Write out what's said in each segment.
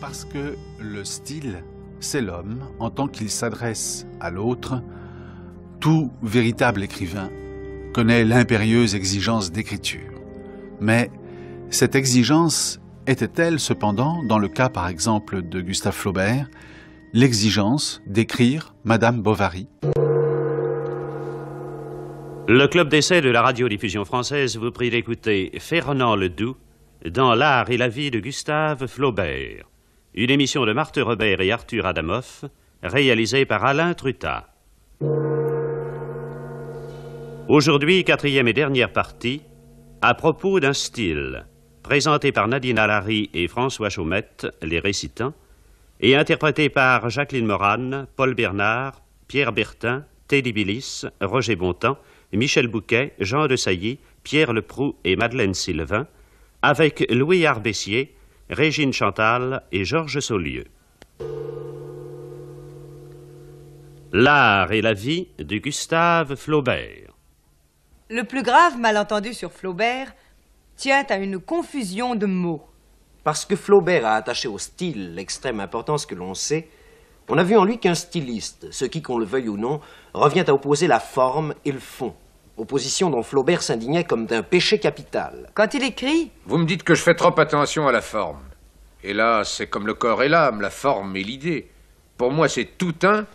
parce que le style, c'est l'homme en tant qu'il s'adresse à l'autre. Tout véritable écrivain connaît l'impérieuse exigence d'écriture. Mais cette exigence était-elle cependant, dans le cas par exemple de Gustave Flaubert, l'exigence d'écrire Madame Bovary Le club d'essai de la radiodiffusion française vous prie d'écouter Fernand Ledoux dans L'art et la vie de Gustave Flaubert. Une émission de Marthe Robert et Arthur Adamoff, réalisée par Alain Trutat. Aujourd'hui, quatrième et dernière partie, à propos d'un style, présenté par Nadine Alary et François Chaumette, les récitants, et interprété par Jacqueline Morane, Paul Bernard, Pierre Bertin, Teddy Billis, Roger Bontemps, Michel Bouquet, Jean de Sailly, Pierre Leproux et Madeleine Sylvain, avec Louis Arbessier, Régine Chantal et Georges Saulieu. L'art et la vie de Gustave Flaubert. Le plus grave malentendu sur Flaubert tient à une confusion de mots. Parce que Flaubert a attaché au style l'extrême importance que l'on sait, on a vu en lui qu'un styliste, ce qui, qu'on le veuille ou non, revient à opposer la forme et le fond. Opposition dont Flaubert s'indignait comme d'un péché capital. Quand il écrit Vous me dites que je fais trop attention à la forme. Et là, c'est comme le corps et l'âme, la forme et l'idée. Pour moi, c'est tout un,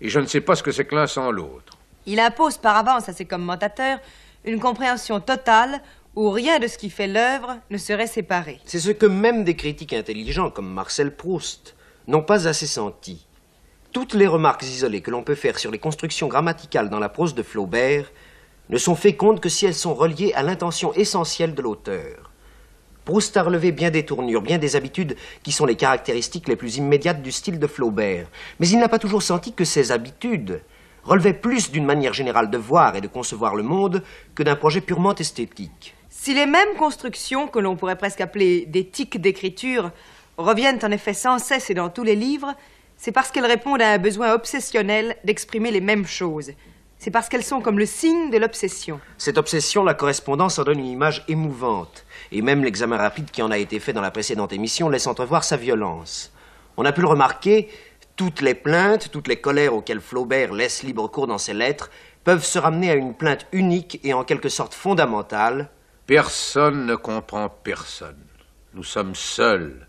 et je ne sais pas ce que c'est que l'un sans l'autre. Il impose par avance à ses commentateurs une compréhension totale où rien de ce qui fait l'œuvre ne serait séparé. C'est ce que même des critiques intelligents comme Marcel Proust n'ont pas assez senti. Toutes les remarques isolées que l'on peut faire sur les constructions grammaticales dans la prose de Flaubert ne sont fécondes que si elles sont reliées à l'intention essentielle de l'auteur. Proust a relevé bien des tournures, bien des habitudes qui sont les caractéristiques les plus immédiates du style de Flaubert, mais il n'a pas toujours senti que ces habitudes relevaient plus d'une manière générale de voir et de concevoir le monde que d'un projet purement esthétique. Si les mêmes constructions, que l'on pourrait presque appeler des tics d'écriture, reviennent en effet sans cesse et dans tous les livres, c'est parce qu'elles répondent à un besoin obsessionnel d'exprimer les mêmes choses, c'est parce qu'elles sont comme le signe de l'obsession. Cette obsession, la correspondance en donne une image émouvante. Et même l'examen rapide qui en a été fait dans la précédente émission laisse entrevoir sa violence. On a pu le remarquer, toutes les plaintes, toutes les colères auxquelles Flaubert laisse libre cours dans ses lettres peuvent se ramener à une plainte unique et en quelque sorte fondamentale. Personne ne comprend personne. Nous sommes seuls.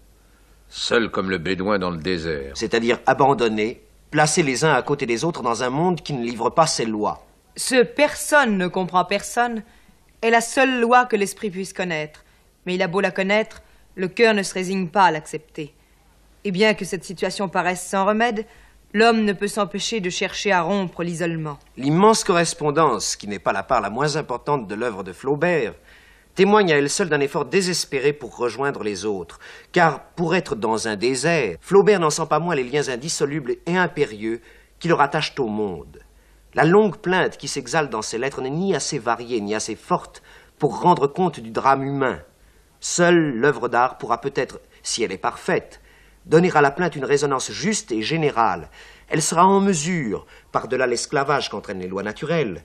Seuls comme le bédouin dans le désert. C'est-à-dire abandonnés, Placer les uns à côté des autres dans un monde qui ne livre pas ses lois. Ce personne ne comprend personne est la seule loi que l'esprit puisse connaître. Mais il a beau la connaître, le cœur ne se résigne pas à l'accepter. Et bien que cette situation paraisse sans remède, l'homme ne peut s'empêcher de chercher à rompre l'isolement. L'immense correspondance, qui n'est pas la part la moins importante de l'œuvre de Flaubert, témoigne à elle seule d'un effort désespéré pour rejoindre les autres. Car pour être dans un désert, Flaubert n'en sent pas moins les liens indissolubles et impérieux qui le rattachent au monde. La longue plainte qui s'exhale dans ses lettres n'est ni assez variée ni assez forte pour rendre compte du drame humain. Seule l'œuvre d'art pourra peut-être, si elle est parfaite, donner à la plainte une résonance juste et générale. Elle sera en mesure, par-delà l'esclavage qu'entraînent les lois naturelles,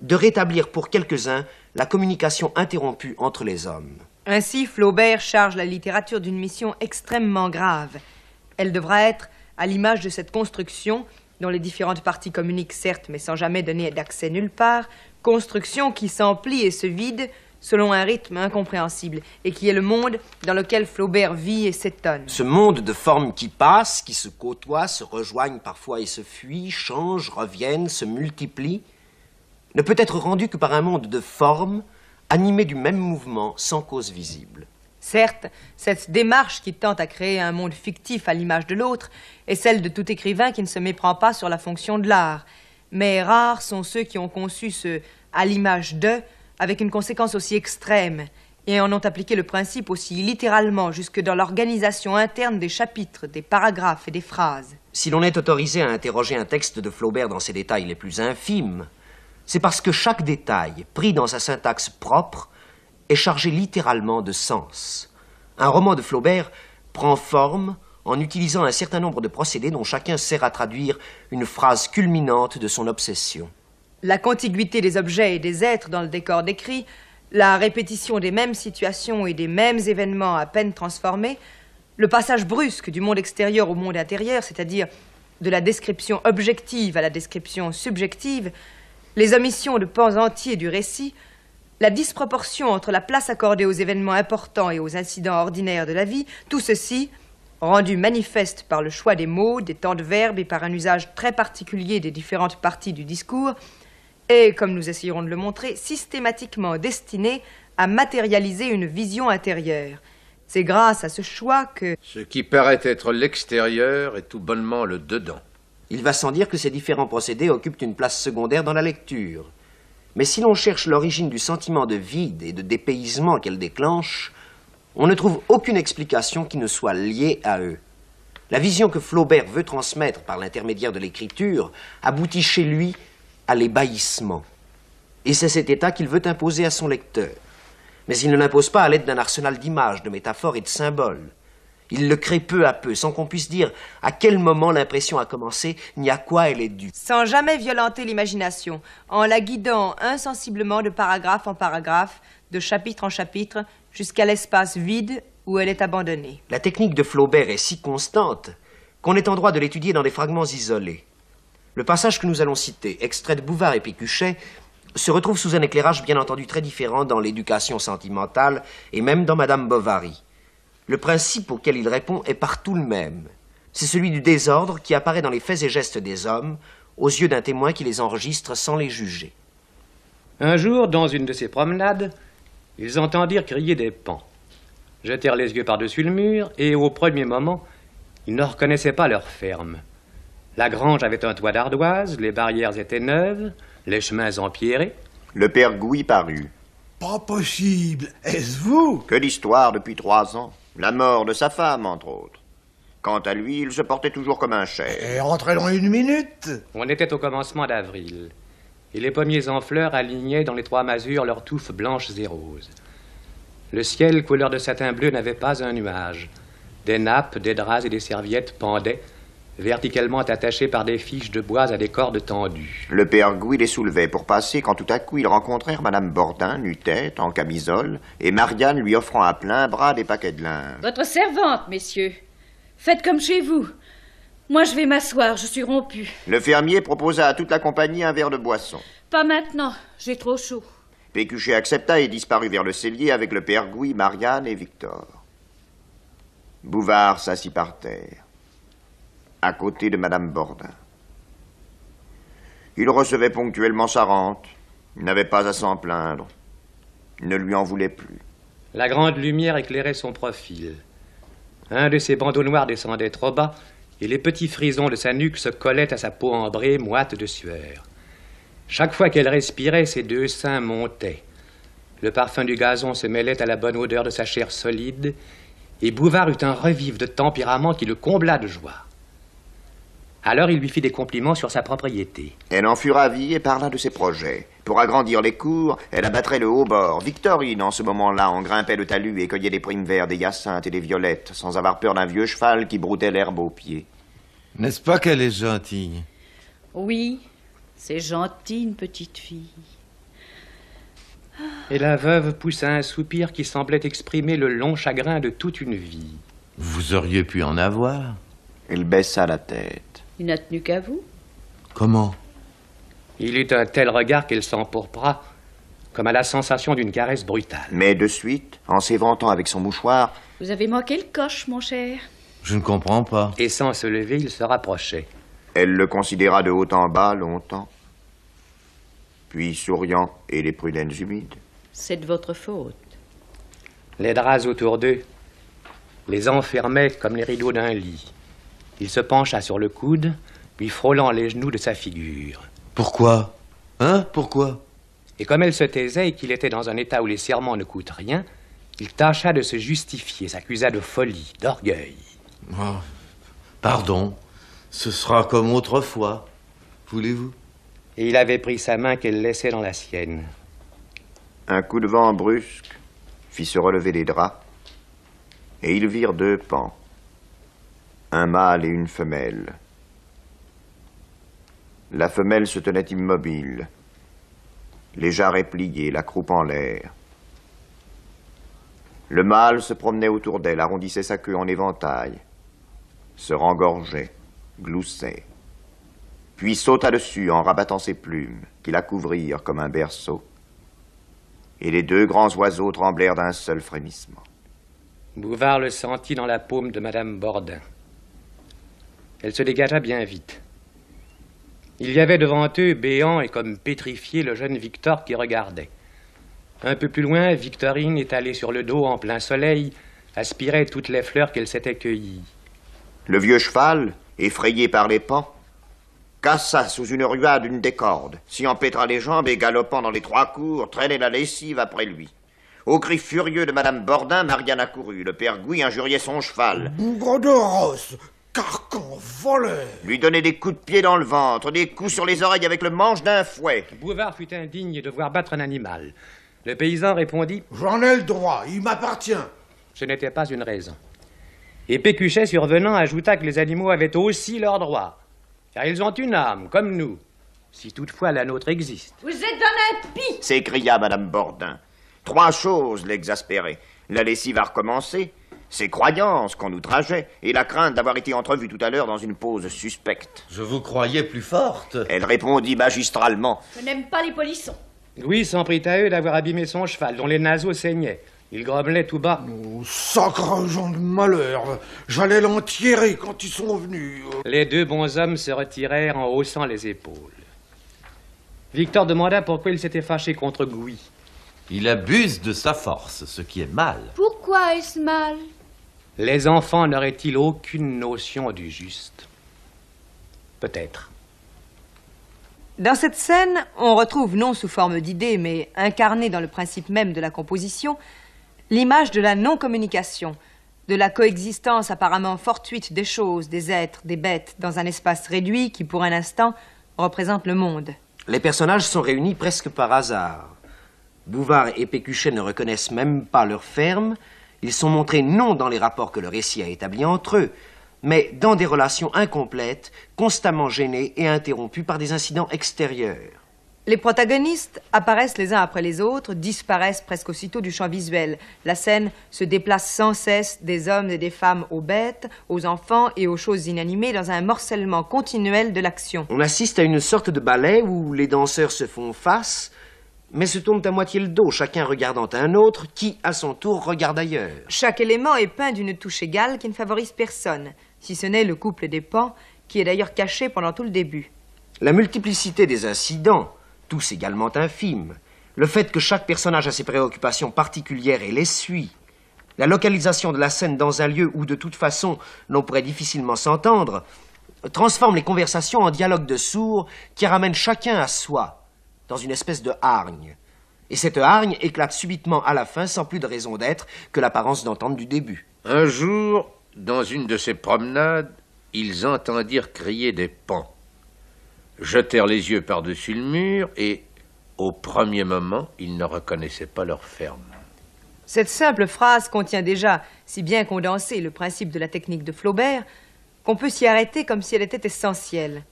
de rétablir pour quelques-uns la communication interrompue entre les hommes. Ainsi, Flaubert charge la littérature d'une mission extrêmement grave. Elle devra être, à l'image de cette construction, dont les différentes parties communiquent certes, mais sans jamais donner d'accès nulle part, construction qui s'emplit et se vide selon un rythme incompréhensible, et qui est le monde dans lequel Flaubert vit et s'étonne. Ce monde de formes qui passent, qui se côtoient, se rejoignent parfois et se fuient, changent, reviennent, se multiplient, ne peut être rendu que par un monde de formes animé du même mouvement sans cause visible. Certes, cette démarche qui tente à créer un monde fictif à l'image de l'autre est celle de tout écrivain qui ne se méprend pas sur la fonction de l'art. Mais rares sont ceux qui ont conçu ce à l'image de avec une conséquence aussi extrême et en ont appliqué le principe aussi littéralement jusque dans l'organisation interne des chapitres, des paragraphes et des phrases. Si l'on est autorisé à interroger un texte de Flaubert dans ses détails les plus infimes, c'est parce que chaque détail, pris dans sa syntaxe propre, est chargé littéralement de sens. Un roman de Flaubert prend forme en utilisant un certain nombre de procédés dont chacun sert à traduire une phrase culminante de son obsession. La contiguïté des objets et des êtres dans le décor décrit, la répétition des mêmes situations et des mêmes événements à peine transformés, le passage brusque du monde extérieur au monde intérieur, c'est-à-dire de la description objective à la description subjective, les omissions de pans entiers du récit, la disproportion entre la place accordée aux événements importants et aux incidents ordinaires de la vie, tout ceci, rendu manifeste par le choix des mots, des temps de verbe et par un usage très particulier des différentes parties du discours, est, comme nous essayerons de le montrer, systématiquement destiné à matérialiser une vision intérieure. C'est grâce à ce choix que... Ce qui paraît être l'extérieur est tout bonnement le dedans. Il va sans dire que ces différents procédés occupent une place secondaire dans la lecture. Mais si l'on cherche l'origine du sentiment de vide et de dépaysement qu'elle déclenche, on ne trouve aucune explication qui ne soit liée à eux. La vision que Flaubert veut transmettre par l'intermédiaire de l'écriture aboutit chez lui à l'ébahissement. Et c'est cet état qu'il veut imposer à son lecteur. Mais il ne l'impose pas à l'aide d'un arsenal d'images, de métaphores et de symboles. Il le crée peu à peu, sans qu'on puisse dire à quel moment l'impression a commencé ni à quoi elle est due. Sans jamais violenter l'imagination, en la guidant insensiblement de paragraphe en paragraphe, de chapitre en chapitre, jusqu'à l'espace vide où elle est abandonnée. La technique de Flaubert est si constante qu'on est en droit de l'étudier dans des fragments isolés. Le passage que nous allons citer, extrait de Bouvard et Pécuchet, se retrouve sous un éclairage bien entendu très différent dans l'éducation sentimentale et même dans Madame Bovary. Le principe auquel il répond est partout le même. C'est celui du désordre qui apparaît dans les faits et gestes des hommes, aux yeux d'un témoin qui les enregistre sans les juger. Un jour, dans une de ces promenades, ils entendirent crier des pans. Jetèrent les yeux par-dessus le mur et, au premier moment, ils ne reconnaissaient pas leur ferme. La grange avait un toit d'ardoise, les barrières étaient neuves, les chemins empierrés. Le père Gouy parut. Pas possible, est-ce vous Que l'histoire depuis trois ans la mort de sa femme, entre autres. Quant à lui, il se portait toujours comme un chef. Et eh, rentrez dans une minute On était au commencement d'avril, et les pommiers en fleurs alignaient dans les trois masures leurs touffes blanches et roses. Le ciel couleur de satin bleu n'avait pas un nuage. Des nappes, des draps et des serviettes pendaient verticalement attachés par des fiches de bois à des cordes tendues. Le père Gouy les soulevait pour passer quand tout à coup ils rencontrèrent Madame Bordin, nue tête en camisole, et Marianne lui offrant à plein bras des paquets de lin. Votre servante, messieurs. Faites comme chez vous. Moi, je vais m'asseoir, je suis rompu. Le fermier proposa à toute la compagnie un verre de boisson. Pas maintenant, j'ai trop chaud. Pécuchet accepta et disparut vers le cellier avec le père Gouy, Marianne et Victor. Bouvard s'assit par terre à côté de Madame Bordin. Il recevait ponctuellement sa rente, il n'avait pas à s'en plaindre, ne lui en voulait plus. La grande lumière éclairait son profil. Un de ses bandeaux noirs descendait trop bas et les petits frisons de sa nuque se collaient à sa peau ambrée, moite de sueur. Chaque fois qu'elle respirait, ses deux seins montaient. Le parfum du gazon se mêlait à la bonne odeur de sa chair solide, et Bouvard eut un revive de tempérament qui le combla de joie. Alors il lui fit des compliments sur sa propriété. Elle en fut ravie et parla de ses projets. Pour agrandir les cours, elle abattrait le haut bord. Victorine, en ce moment-là, en grimpait le talus et cueillait des primes vertes, des hyacinthes et des violettes, sans avoir peur d'un vieux cheval qui broutait l'herbe aux pieds. N'est-ce pas qu'elle est gentille Oui, c'est gentille, une petite fille. Et la veuve poussa un soupir qui semblait exprimer le long chagrin de toute une vie. Vous auriez pu en avoir. Elle baissa la tête. Il n'a tenu qu'à vous. Comment Il eut un tel regard qu'il s'empourpra, comme à la sensation d'une caresse brutale. Mais de suite, en s'éventant avec son mouchoir. Vous avez manqué le coche, mon cher. Je ne comprends pas. Et sans se lever, il se rapprochait. Elle le considéra de haut en bas longtemps, puis souriant et les prudences humides. C'est de votre faute. Les draps autour d'eux les enfermaient comme les rideaux d'un lit. Il se pencha sur le coude, lui frôlant les genoux de sa figure. Pourquoi Hein Pourquoi Et comme elle se taisait et qu'il était dans un état où les serments ne coûtent rien, il tâcha de se justifier, s'accusa de folie, d'orgueil. Oh, pardon, ce sera comme autrefois, voulez-vous Et il avait pris sa main qu'elle laissait dans la sienne. Un coup de vent brusque fit se relever les draps, et ils virent deux pans un mâle et une femelle. La femelle se tenait immobile, les jarrets pliés, la croupe en l'air. Le mâle se promenait autour d'elle, arrondissait sa queue en éventail, se rengorgeait, gloussait, puis sauta dessus en rabattant ses plumes, qui la couvrirent comme un berceau, et les deux grands oiseaux tremblèrent d'un seul frémissement. Bouvard le sentit dans la paume de Madame Bordin. Elle se dégagea bien vite. Il y avait devant eux, béant et comme pétrifié, le jeune Victor qui regardait. Un peu plus loin, Victorine, étalée sur le dos en plein soleil, aspirait toutes les fleurs qu'elle s'était cueillies. Le vieux cheval, effrayé par les pans, cassa sous une ruade une des cordes, s'y empêtra les jambes et galopant dans les trois cours, traînait la lessive après lui. Au cri furieux de Madame Bordin, Marianne accourut. Le père Gouy injuriait son cheval. Bougre de rosse voleur Lui donner des coups de pied dans le ventre, des coups sur les oreilles avec le manche d'un fouet. Bouvard fut indigne de voir battre un animal. Le paysan répondit J'en ai le droit, il m'appartient. Ce n'était pas une raison. Et Pécuchet, survenant, ajouta que les animaux avaient aussi leurs droits, car ils ont une âme, comme nous, si toutefois la nôtre existe. Vous êtes un impie s'écria Madame Bordin. Trois choses l'exaspéraient. La lessive va recommencer, ses croyances qu'on outrageait et la crainte d'avoir été entrevue tout à l'heure dans une pose suspecte. Je vous croyais plus forte. Elle répondit magistralement. Je n'aime pas les polissons. Louis s'en prit à eux d'avoir abîmé son cheval, dont les naseaux saignaient. Il grommelait tout bas. Oh, sacre gens de malheur J'allais tirer quand ils sont venus. Les deux bons hommes se retirèrent en haussant les épaules. Victor demanda pourquoi il s'était fâché contre Gouy. Il abuse de sa force, ce qui est mal. Pourquoi est-ce mal les enfants n'auraient-ils aucune notion du juste Peut-être. Dans cette scène, on retrouve non sous forme d'idée, mais incarnée dans le principe même de la composition, l'image de la non-communication, de la coexistence apparemment fortuite des choses, des êtres, des bêtes, dans un espace réduit qui, pour un instant, représente le monde. Les personnages sont réunis presque par hasard. Bouvard et Pécuchet ne reconnaissent même pas leur ferme, ils sont montrés non dans les rapports que le récit a établis entre eux, mais dans des relations incomplètes, constamment gênées et interrompues par des incidents extérieurs. Les protagonistes apparaissent les uns après les autres, disparaissent presque aussitôt du champ visuel. La scène se déplace sans cesse des hommes et des femmes aux bêtes, aux enfants et aux choses inanimées dans un morcellement continuel de l'action. On assiste à une sorte de ballet où les danseurs se font face, mais se tournent à moitié le dos, chacun regardant un autre, qui, à son tour, regarde ailleurs. Chaque élément est peint d'une touche égale qui ne favorise personne, si ce n'est le couple des pans, qui est d'ailleurs caché pendant tout le début. La multiplicité des incidents, tous également infimes, le fait que chaque personnage a ses préoccupations particulières et les suit, la localisation de la scène dans un lieu où, de toute façon, l'on pourrait difficilement s'entendre, transforme les conversations en dialogues de sourds qui ramènent chacun à soi, dans une espèce de hargne. Et cette hargne éclate subitement à la fin sans plus de raison d'être que l'apparence d'entente du début. Un jour, dans une de ces promenades, ils entendirent crier des pans, jetèrent les yeux par-dessus le mur et, au premier moment, ils ne reconnaissaient pas leur ferme. Cette simple phrase contient déjà, si bien condensé, le principe de la technique de Flaubert, qu'on peut s'y arrêter comme si elle était essentielle.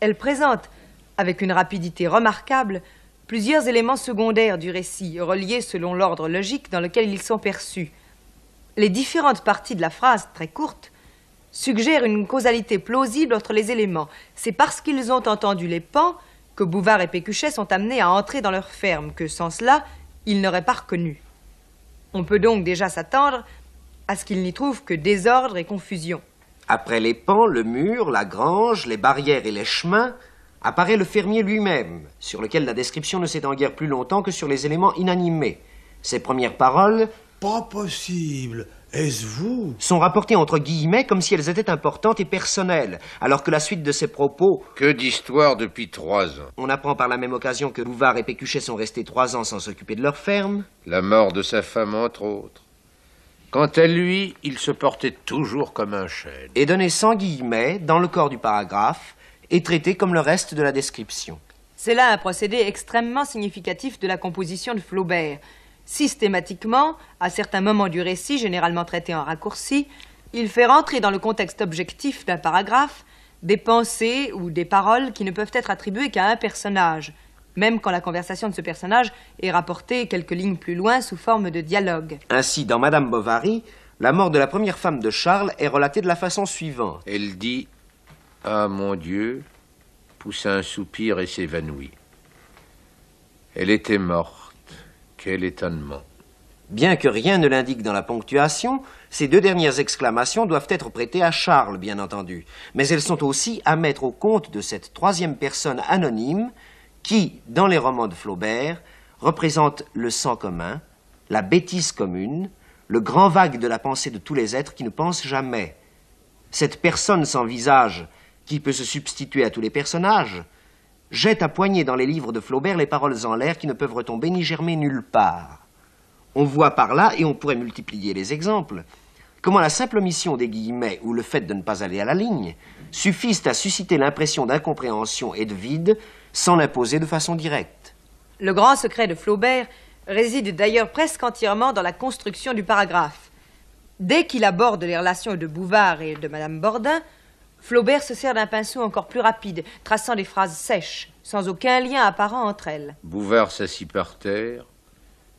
Elle présente avec une rapidité remarquable, plusieurs éléments secondaires du récit, reliés selon l'ordre logique dans lequel ils sont perçus. Les différentes parties de la phrase, très courte, suggèrent une causalité plausible entre les éléments. C'est parce qu'ils ont entendu les pans que Bouvard et Pécuchet sont amenés à entrer dans leur ferme, que sans cela, ils n'auraient pas reconnu. On peut donc déjà s'attendre à ce qu'ils n'y trouvent que désordre et confusion. Après les pans, le mur, la grange, les barrières et les chemins, apparaît le fermier lui-même, sur lequel la description ne s'étend guère plus longtemps que sur les éléments inanimés. Ses premières paroles Pas possible Est-ce vous sont rapportées entre guillemets comme si elles étaient importantes et personnelles, alors que la suite de ses propos Que d'histoire depuis trois ans On apprend par la même occasion que Louvard et Pécuchet sont restés trois ans sans s'occuper de leur ferme. La mort de sa femme, entre autres. Quant à lui, il se portait toujours comme un chêne. Et donné sans guillemets, dans le corps du paragraphe, est traité comme le reste de la description. C'est là un procédé extrêmement significatif de la composition de Flaubert. Systématiquement, à certains moments du récit, généralement traités en raccourci, il fait rentrer dans le contexte objectif d'un paragraphe des pensées ou des paroles qui ne peuvent être attribuées qu'à un personnage, même quand la conversation de ce personnage est rapportée quelques lignes plus loin sous forme de dialogue. Ainsi, dans Madame Bovary, la mort de la première femme de Charles est relatée de la façon suivante. Elle dit ah mon Dieu poussa un soupir et s'évanouit. Elle était morte. Quel étonnement. Bien que rien ne l'indique dans la ponctuation, ces deux dernières exclamations doivent être prêtées à Charles, bien entendu, mais elles sont aussi à mettre au compte de cette troisième personne anonyme qui, dans les romans de Flaubert, représente le sang commun, la bêtise commune, le grand vague de la pensée de tous les êtres qui ne pensent jamais. Cette personne sans visage qui peut se substituer à tous les personnages, jette à poignée dans les livres de Flaubert les paroles en l'air qui ne peuvent retomber ni germer nulle part. On voit par là, et on pourrait multiplier les exemples, comment la simple omission des guillemets ou le fait de ne pas aller à la ligne suffisent à susciter l'impression d'incompréhension et de vide sans l'imposer de façon directe. Le grand secret de Flaubert réside d'ailleurs presque entièrement dans la construction du paragraphe. Dès qu'il aborde les relations de Bouvard et de Madame Bordin, Flaubert se sert d'un pinceau encore plus rapide, traçant des phrases sèches, sans aucun lien apparent entre elles. Bouvard s'assit par terre.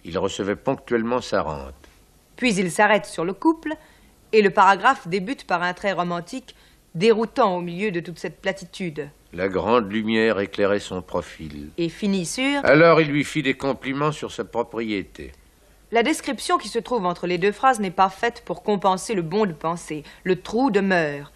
Il recevait ponctuellement sa rente. Puis il s'arrête sur le couple, et le paragraphe débute par un trait romantique déroutant au milieu de toute cette platitude. La grande lumière éclairait son profil. Et finit sur... Alors il lui fit des compliments sur sa propriété. La description qui se trouve entre les deux phrases n'est pas faite pour compenser le bon de pensée, le trou demeure.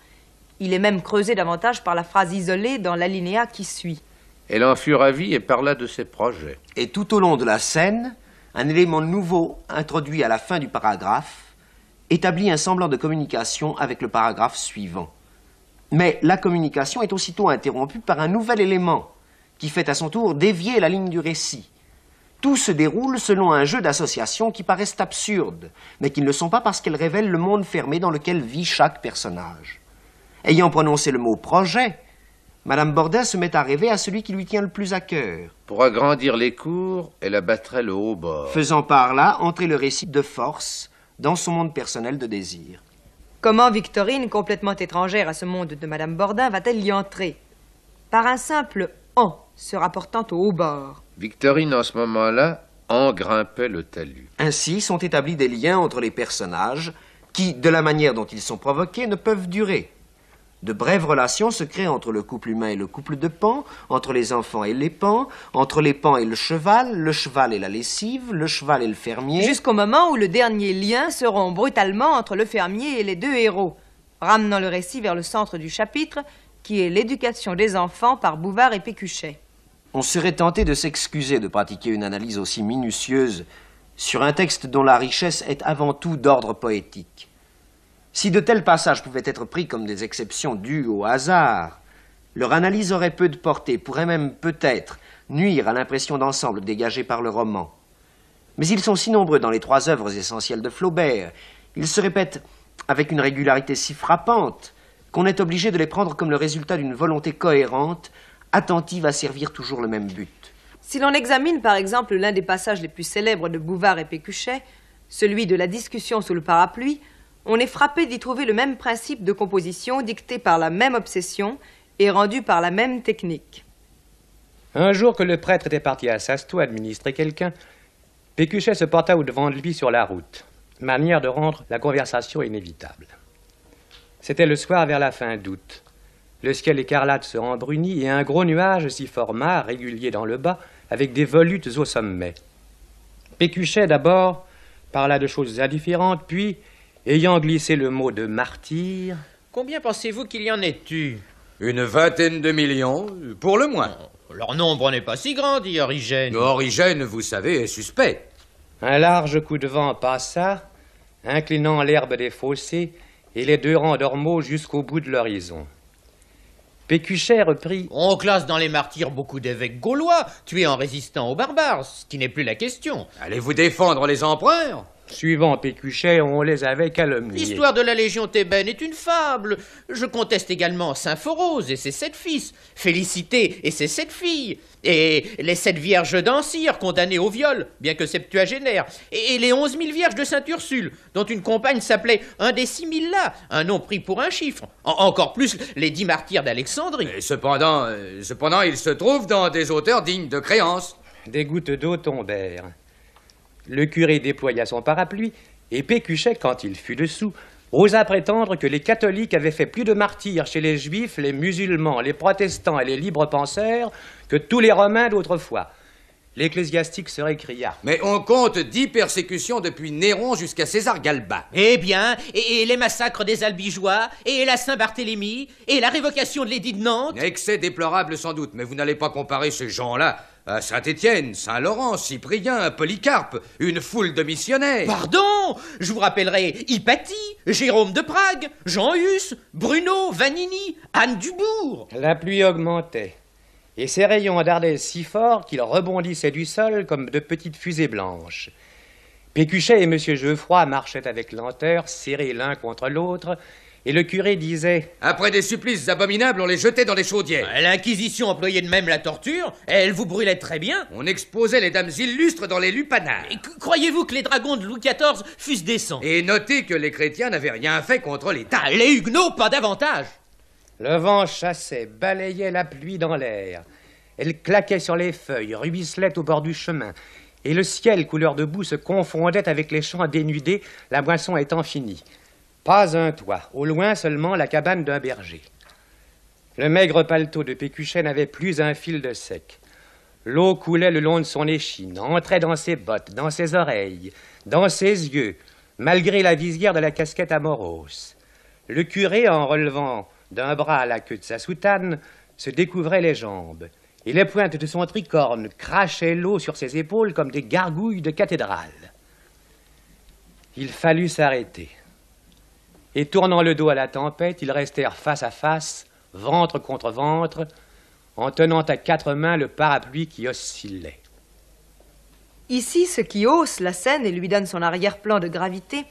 Il est même creusé davantage par la phrase isolée dans l'alinéa qui suit. Elle en fut ravie et parla de ses projets. Et tout au long de la scène, un élément nouveau introduit à la fin du paragraphe établit un semblant de communication avec le paragraphe suivant. Mais la communication est aussitôt interrompue par un nouvel élément qui fait à son tour dévier la ligne du récit. Tout se déroule selon un jeu d'associations qui paraissent absurdes, mais qui ne le sont pas parce qu'elles révèlent le monde fermé dans lequel vit chaque personnage. Ayant prononcé le mot projet, Madame Bordin se met à rêver à celui qui lui tient le plus à cœur. Pour agrandir les cours, elle abattrait le haut bord. Faisant par là entrer le récit de force dans son monde personnel de désir. Comment Victorine, complètement étrangère à ce monde de Madame Bordin, va-t-elle y entrer Par un simple en se rapportant au haut bord. Victorine, en ce moment-là, en grimpait le talus. Ainsi sont établis des liens entre les personnages qui, de la manière dont ils sont provoqués, ne peuvent durer. De brèves relations se créent entre le couple humain et le couple de pan, entre les enfants et les pans, entre les pans et le cheval, le cheval et la lessive, le cheval et le fermier. Jusqu'au moment où le dernier lien se rompt brutalement entre le fermier et les deux héros, ramenant le récit vers le centre du chapitre, qui est l'éducation des enfants par Bouvard et Pécuchet. On serait tenté de s'excuser de pratiquer une analyse aussi minutieuse sur un texte dont la richesse est avant tout d'ordre poétique. Si de tels passages pouvaient être pris comme des exceptions dues au hasard, leur analyse aurait peu de portée, pourrait même peut-être nuire à l'impression d'ensemble dégagée par le roman. Mais ils sont si nombreux dans les trois œuvres essentielles de Flaubert, ils se répètent avec une régularité si frappante qu'on est obligé de les prendre comme le résultat d'une volonté cohérente, attentive à servir toujours le même but. Si l'on examine par exemple l'un des passages les plus célèbres de Bouvard et Pécuchet, celui de la discussion sous le parapluie, on est frappé d'y trouver le même principe de composition dicté par la même obsession et rendu par la même technique. Un jour que le prêtre était parti à Sasto administrer quelqu'un, Pécuchet se porta au-devant de lui sur la route, manière de rendre la conversation inévitable. C'était le soir vers la fin d'août. Le ciel écarlate se rembrunit et un gros nuage s'y forma, régulier dans le bas, avec des volutes au sommet. Pécuchet d'abord parla de choses indifférentes, puis Ayant glissé le mot de martyr. Combien pensez-vous qu'il y en ait eu Une vingtaine de millions, pour le moins. Oh, leur nombre n'est pas si grand, dit Origène. Origène, vous savez, est suspect. Un large coup de vent passa, inclinant l'herbe des fossés et les deux rangs d'ormeaux jusqu'au bout de l'horizon. Pécuchet reprit On classe dans les martyrs beaucoup d'évêques gaulois tués en résistant aux barbares, ce qui n'est plus la question. Allez vous défendre les empereurs Suivant Pécuchet, on les avait calomniés. L'histoire de la Légion thébaine est une fable. Je conteste également saint Symphorose et ses sept fils, Félicité et ses sept filles, et les sept vierges d'Ancyre condamnées au viol, bien que septuagénaires, et les onze mille vierges de Sainte-Ursule, dont une compagne s'appelait un des six mille là, un nom pris pour un chiffre. encore plus les dix martyrs d'Alexandrie. cependant, euh, cependant, ils se trouvent dans des auteurs dignes de créance. Des gouttes d'eau tombèrent. Le curé déploya son parapluie et Pécuchet, quand il fut dessous, osa prétendre que les catholiques avaient fait plus de martyrs chez les juifs, les musulmans, les protestants et les libres penseurs que tous les romains d'autrefois. L'ecclésiastique se récria. Mais on compte dix persécutions depuis Néron jusqu'à César Galba. Eh bien, et, les massacres des Albigeois, et la Saint-Barthélemy, et la révocation de l'édit de Nantes. Excès déplorable sans doute, mais vous n'allez pas comparer ces gens-là à euh, Saint-Étienne, Saint-Laurent, Cyprien, Polycarpe, une foule de missionnaires. Pardon Je vous rappellerai Hypatie, Jérôme de Prague, Jean husse Bruno, Vanini, Anne Dubourg. La pluie augmentait, et ses rayons dardaient si fort qu'ils rebondissaient du sol comme de petites fusées blanches. Pécuchet et M. Geoffroy marchaient avec lenteur, serrés l'un contre l'autre, et le curé disait Après des supplices abominables, on les jetait dans les chaudières. L'Inquisition employait de même la torture, elle vous brûlait très bien. On exposait les dames illustres dans les lupanards. Croyez-vous que les dragons de Louis XIV fussent décents Et notez que les chrétiens n'avaient rien fait contre l'État. Ah, les huguenots, pas davantage Le vent chassait, balayait la pluie dans l'air. Elle claquait sur les feuilles, ruisselait au bord du chemin et le ciel couleur de boue se confondait avec les champs dénudés, la boisson étant finie. Pas un toit, au loin seulement la cabane d'un berger. Le maigre paletot de Pécuchet n'avait plus un fil de sec. L'eau coulait le long de son échine, entrait dans ses bottes, dans ses oreilles, dans ses yeux, malgré la visière de la casquette amorose. Le curé, en relevant d'un bras la queue de sa soutane, se découvrait les jambes, et les pointes de son tricorne crachaient l'eau sur ses épaules comme des gargouilles de cathédrale. Il fallut s'arrêter et tournant le dos à la tempête, ils restèrent face à face, ventre contre ventre, en tenant à quatre mains le parapluie qui oscillait. Ici, ce qui hausse la scène et lui donne son arrière-plan de gravité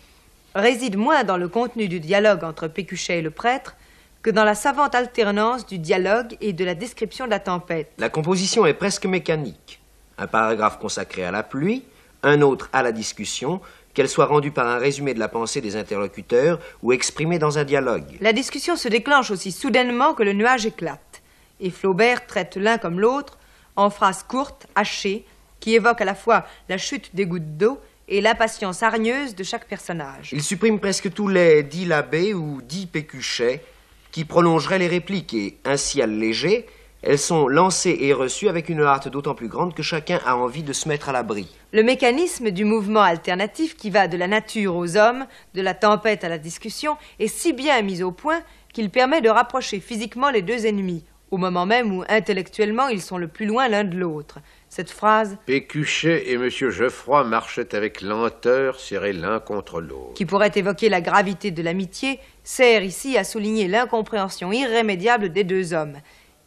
réside moins dans le contenu du dialogue entre Pécuchet et le prêtre que dans la savante alternance du dialogue et de la description de la tempête. La composition est presque mécanique. Un paragraphe consacré à la pluie, un autre à la discussion, qu'elle soit rendue par un résumé de la pensée des interlocuteurs ou exprimée dans un dialogue. La discussion se déclenche aussi soudainement que le nuage éclate, et Flaubert traite l'un comme l'autre en phrases courtes, hachées, qui évoquent à la fois la chute des gouttes d'eau et l'impatience hargneuse de chaque personnage. Il supprime presque tous les dix Labbé ou dix pécuchets » qui prolongeraient les répliques et ainsi alléger. Elles sont lancées et reçues avec une hâte d'autant plus grande que chacun a envie de se mettre à l'abri. Le mécanisme du mouvement alternatif qui va de la nature aux hommes, de la tempête à la discussion, est si bien mis au point qu'il permet de rapprocher physiquement les deux ennemis, au moment même où intellectuellement ils sont le plus loin l'un de l'autre. Cette phrase Pécuchet et M. Geoffroy marchaient avec lenteur, serrés l'un contre l'autre. Qui pourrait évoquer la gravité de l'amitié, sert ici à souligner l'incompréhension irrémédiable des deux hommes.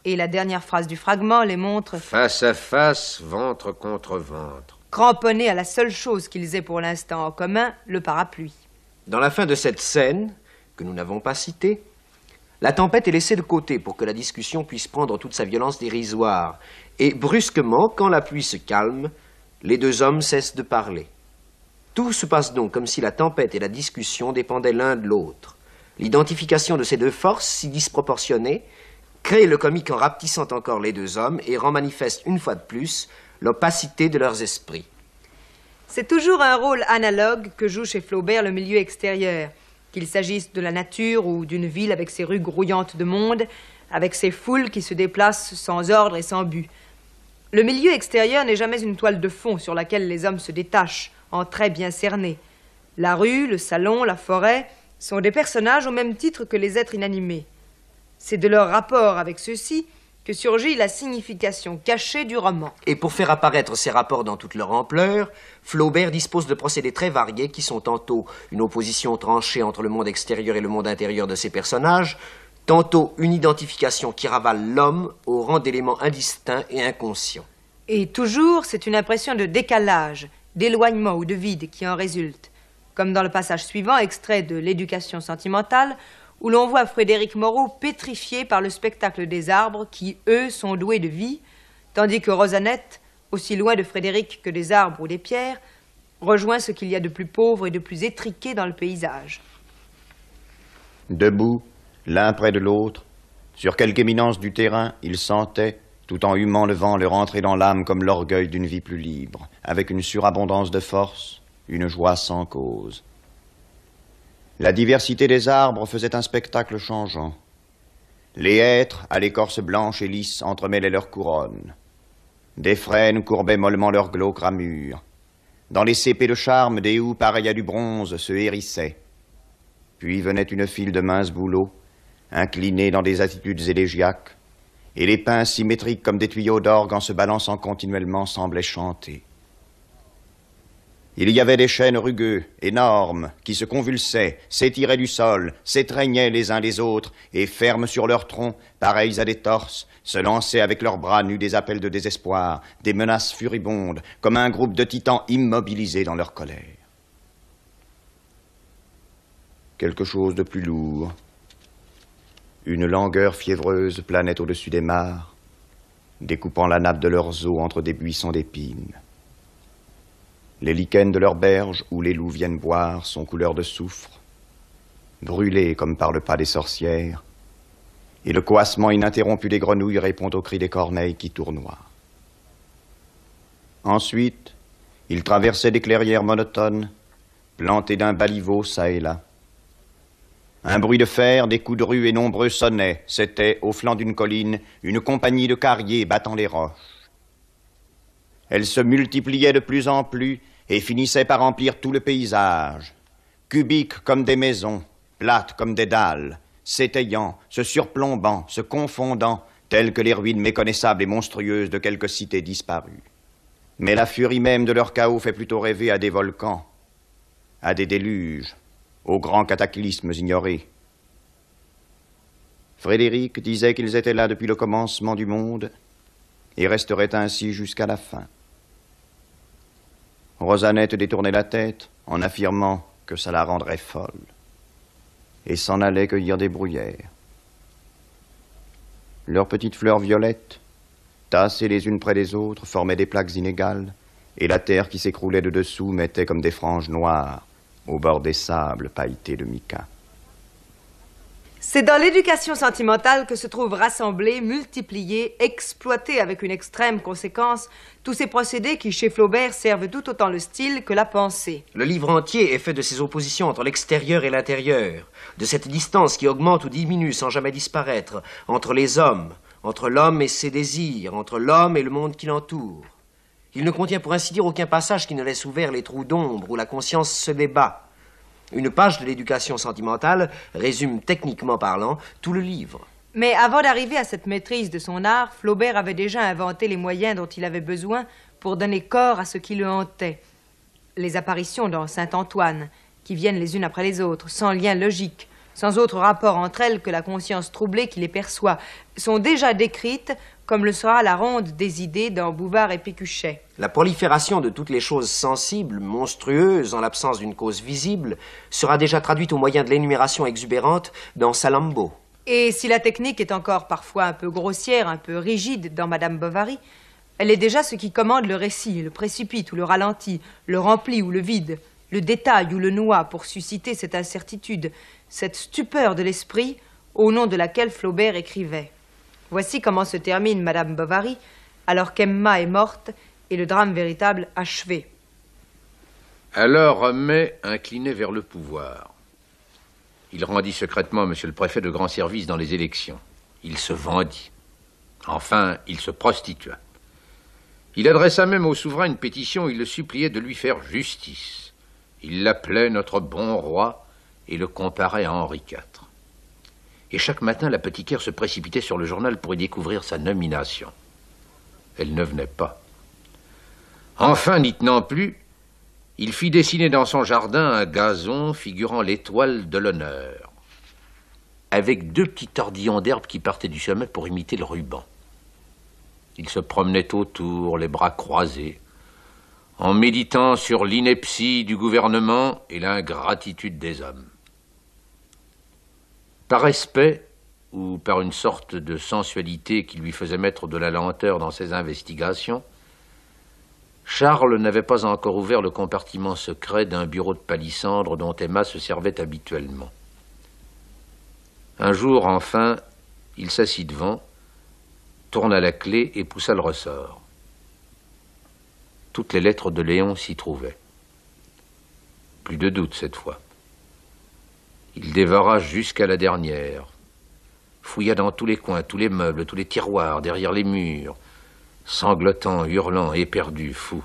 Et la dernière phrase du fragment les montre face à face, ventre contre ventre. Cramponnés à la seule chose qu'ils aient pour l'instant en commun, le parapluie. Dans la fin de cette scène, que nous n'avons pas citée, la tempête est laissée de côté pour que la discussion puisse prendre toute sa violence dérisoire. Et brusquement, quand la pluie se calme, les deux hommes cessent de parler. Tout se passe donc comme si la tempête et la discussion dépendaient l'un de l'autre. L'identification de ces deux forces, si disproportionnées, crée le comique en rapetissant encore les deux hommes et rend manifeste une fois de plus l'opacité de leurs esprits. C'est toujours un rôle analogue que joue chez Flaubert le milieu extérieur, qu'il s'agisse de la nature ou d'une ville avec ses rues grouillantes de monde, avec ses foules qui se déplacent sans ordre et sans but. Le milieu extérieur n'est jamais une toile de fond sur laquelle les hommes se détachent, en très bien cernés. La rue, le salon, la forêt sont des personnages au même titre que les êtres inanimés. C'est de leur rapport avec ceux-ci que surgit la signification cachée du roman. Et pour faire apparaître ces rapports dans toute leur ampleur, Flaubert dispose de procédés très variés qui sont tantôt une opposition tranchée entre le monde extérieur et le monde intérieur de ses personnages, tantôt une identification qui ravale l'homme au rang d'éléments indistincts et inconscients. Et toujours, c'est une impression de décalage, d'éloignement ou de vide qui en résulte, comme dans le passage suivant, extrait de L'éducation sentimentale, où l'on voit Frédéric Moreau pétrifié par le spectacle des arbres qui, eux, sont doués de vie, tandis que Rosanette, aussi loin de Frédéric que des arbres ou des pierres, rejoint ce qu'il y a de plus pauvre et de plus étriqué dans le paysage. Debout, l'un près de l'autre, sur quelque éminence du terrain, ils sentaient, tout en humant le vent, leur rentrer dans l'âme comme l'orgueil d'une vie plus libre, avec une surabondance de force, une joie sans cause. La diversité des arbres faisait un spectacle changeant. Les hêtres, à l'écorce blanche et lisse, entremêlaient leurs couronnes. Des frênes courbaient mollement leurs glauques ramures. Dans les cépés de charme, des houes pareils à du bronze se hérissaient. Puis venait une file de minces bouleaux, inclinés dans des attitudes élégiaques, et les pins symétriques comme des tuyaux d'orgue en se balançant continuellement semblaient chanter. Il y avait des chênes rugueux, énormes, qui se convulsaient, s'étiraient du sol, s'étreignaient les uns les autres, et fermes sur leurs troncs, pareils à des torses, se lançaient avec leurs bras nus des appels de désespoir, des menaces furibondes, comme un groupe de titans immobilisés dans leur colère. Quelque chose de plus lourd. Une langueur fiévreuse planait au-dessus des mares, découpant la nappe de leurs eaux entre des buissons d'épines. Les lichens de leurs berges où les loups viennent boire sont couleur de soufre, brûlés comme par le pas des sorcières, et le coassement ininterrompu des grenouilles répond au cris des corneilles qui tournoient. Ensuite, ils traversaient des clairières monotones, plantées d'un baliveau çà et là. Un bruit de fer, des coups de rue et nombreux sonnaient. C'était, au flanc d'une colline, une compagnie de carriers battant les roches. Elles se multipliaient de plus en plus, et finissaient par remplir tout le paysage, cubiques comme des maisons, plates comme des dalles, s'étayant, se surplombant, se confondant, telles que les ruines méconnaissables et monstrueuses de quelques cités disparues. Mais la furie même de leur chaos fait plutôt rêver à des volcans, à des déluges, aux grands cataclysmes ignorés. Frédéric disait qu'ils étaient là depuis le commencement du monde et resteraient ainsi jusqu'à la fin. Rosanette détournait la tête en affirmant que ça la rendrait folle et s'en allait cueillir des brouillères. Leurs petites fleurs violettes, tassées les unes près des autres, formaient des plaques inégales, et la terre qui s'écroulait de dessous mettait comme des franges noires au bord des sables pailletés de mica. C'est dans l'éducation sentimentale que se trouvent rassemblés, multipliés, exploités avec une extrême conséquence tous ces procédés qui, chez Flaubert, servent tout autant le style que la pensée. Le livre entier est fait de ces oppositions entre l'extérieur et l'intérieur, de cette distance qui augmente ou diminue sans jamais disparaître, entre les hommes, entre l'homme et ses désirs, entre l'homme et le monde qui l'entoure. Il ne contient pour ainsi dire aucun passage qui ne laisse ouvert les trous d'ombre où la conscience se débat. Une page de l'éducation sentimentale résume techniquement parlant tout le livre. Mais avant d'arriver à cette maîtrise de son art, Flaubert avait déjà inventé les moyens dont il avait besoin pour donner corps à ce qui le hantait. Les apparitions dans Saint-Antoine, qui viennent les unes après les autres, sans lien logique, sans autre rapport entre elles que la conscience troublée qui les perçoit, sont déjà décrites comme le sera la ronde des idées dans Bouvard et Pécuchet. La prolifération de toutes les choses sensibles, monstrueuses, en l'absence d'une cause visible, sera déjà traduite au moyen de l'énumération exubérante dans Salambo. Et si la technique est encore parfois un peu grossière, un peu rigide dans Madame Bovary, elle est déjà ce qui commande le récit, le précipite ou le ralentit, le remplit ou le vide, le détaille ou le noie pour susciter cette incertitude, cette stupeur de l'esprit au nom de laquelle Flaubert écrivait. Voici comment se termine Madame Bovary, alors qu'Emma est morte et le drame véritable achevé. Alors mai inclinait vers le pouvoir. Il rendit secrètement Monsieur le Préfet de grand service dans les élections. Il se vendit. Enfin, il se prostitua. Il adressa même au souverain une pétition où il le suppliait de lui faire justice. Il l'appelait notre bon roi et le comparait à Henri IV et chaque matin l'apothicaire se précipitait sur le journal pour y découvrir sa nomination. Elle ne venait pas. Enfin, n'y tenant plus, il fit dessiner dans son jardin un gazon figurant l'étoile de l'honneur, avec deux petits tordillons d'herbe qui partaient du sommet pour imiter le ruban. Il se promenait autour, les bras croisés, en méditant sur l'ineptie du gouvernement et l'ingratitude des hommes. Par respect ou par une sorte de sensualité qui lui faisait mettre de la lenteur dans ses investigations, Charles n'avait pas encore ouvert le compartiment secret d'un bureau de palissandre dont Emma se servait habituellement. Un jour, enfin, il s'assit devant, tourna la clé et poussa le ressort. Toutes les lettres de Léon s'y trouvaient. Plus de doute cette fois. Il dévora jusqu'à la dernière, fouilla dans tous les coins, tous les meubles, tous les tiroirs, derrière les murs, sanglotant, hurlant, éperdu, fou.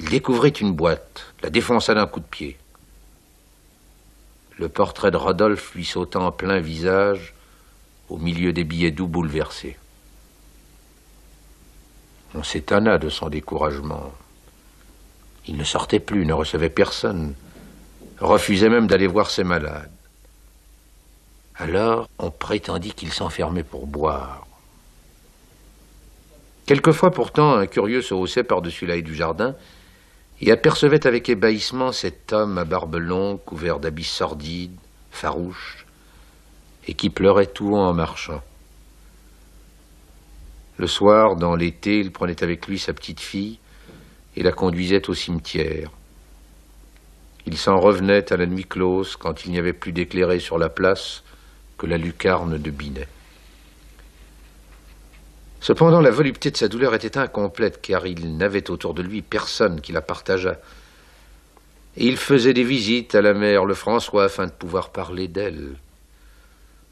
Il découvrit une boîte, la défonça d'un coup de pied. Le portrait de Rodolphe lui sautant en plein visage, au milieu des billets doux bouleversés. On s'étonna de son découragement. Il ne sortait plus, ne recevait personne refusait même d'aller voir ses malades. Alors, on prétendit qu'il s'enfermait pour boire. Quelquefois, pourtant, un curieux se haussait par-dessus la du jardin et apercevait avec ébahissement cet homme à barbe longue, couvert d'habits sordides, farouches, et qui pleurait tout haut en marchant. Le soir, dans l'été, il prenait avec lui sa petite fille et la conduisait au cimetière. Il s'en revenait à la nuit close, quand il n'y avait plus d'éclairé sur la place que la lucarne de Binet. Cependant, la volupté de sa douleur était incomplète, car il n'avait autour de lui personne qui la partageât. Et il faisait des visites à la mère Lefrançois afin de pouvoir parler d'elle.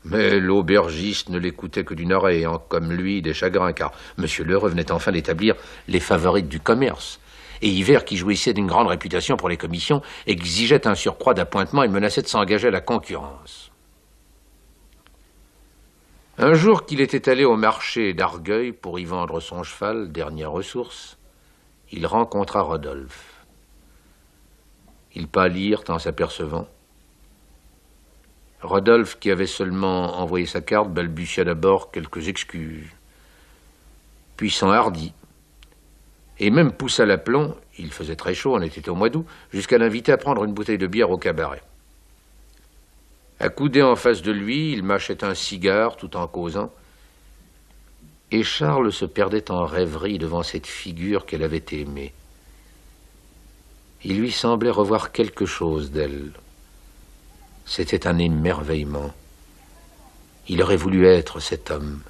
Mais l'aubergiste ne l'écoutait que d'une oreille, en hein, comme lui des chagrins, car Monsieur Le revenait enfin d'établir les favorites du commerce, et Hiver, qui jouissait d'une grande réputation pour les commissions, exigeait un surcroît d'appointements et menaçait de s'engager à la concurrence. Un jour qu'il était allé au marché d'Argueil pour y vendre son cheval, dernière ressource, il rencontra Rodolphe. Ils pâlirent en s'apercevant. Rodolphe, qui avait seulement envoyé sa carte, balbutia d'abord quelques excuses, puis s'enhardit et même poussa l'aplomb, il faisait très chaud, on était au mois d'août, jusqu'à l'inviter à prendre une bouteille de bière au cabaret. Accoudé en face de lui, il mâchait un cigare tout en causant, et Charles se perdait en rêverie devant cette figure qu'elle avait aimée. Il lui semblait revoir quelque chose d'elle. C'était un émerveillement. Il aurait voulu être cet homme.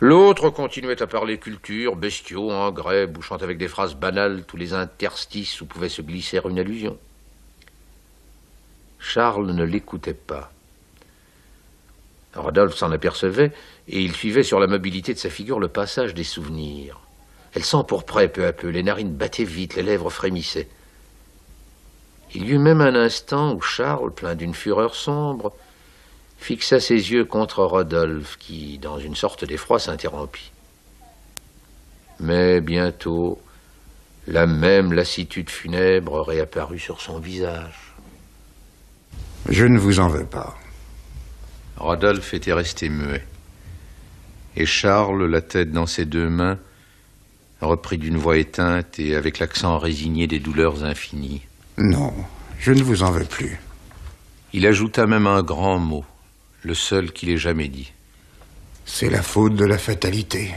L'autre continuait à parler culture, bestiaux, engrais, bouchant avec des phrases banales tous les interstices où pouvait se glisser une allusion. Charles ne l'écoutait pas. Rodolphe s'en apercevait et il suivait sur la mobilité de sa figure le passage des souvenirs. Elle s'empourprait peu à peu, les narines battaient vite, les lèvres frémissaient. Il y eut même un instant où Charles, plein d'une fureur sombre, fixa ses yeux contre Rodolphe, qui, dans une sorte d'effroi, s'interrompit. Mais bientôt, la même lassitude funèbre réapparut sur son visage. Je ne vous en veux pas. Rodolphe était resté muet, et Charles, la tête dans ses deux mains, reprit d'une voix éteinte et avec l'accent résigné des douleurs infinies. Non, je ne vous en veux plus. Il ajouta même un grand mot le seul qui l'ait jamais dit. C'est la faute de la fatalité.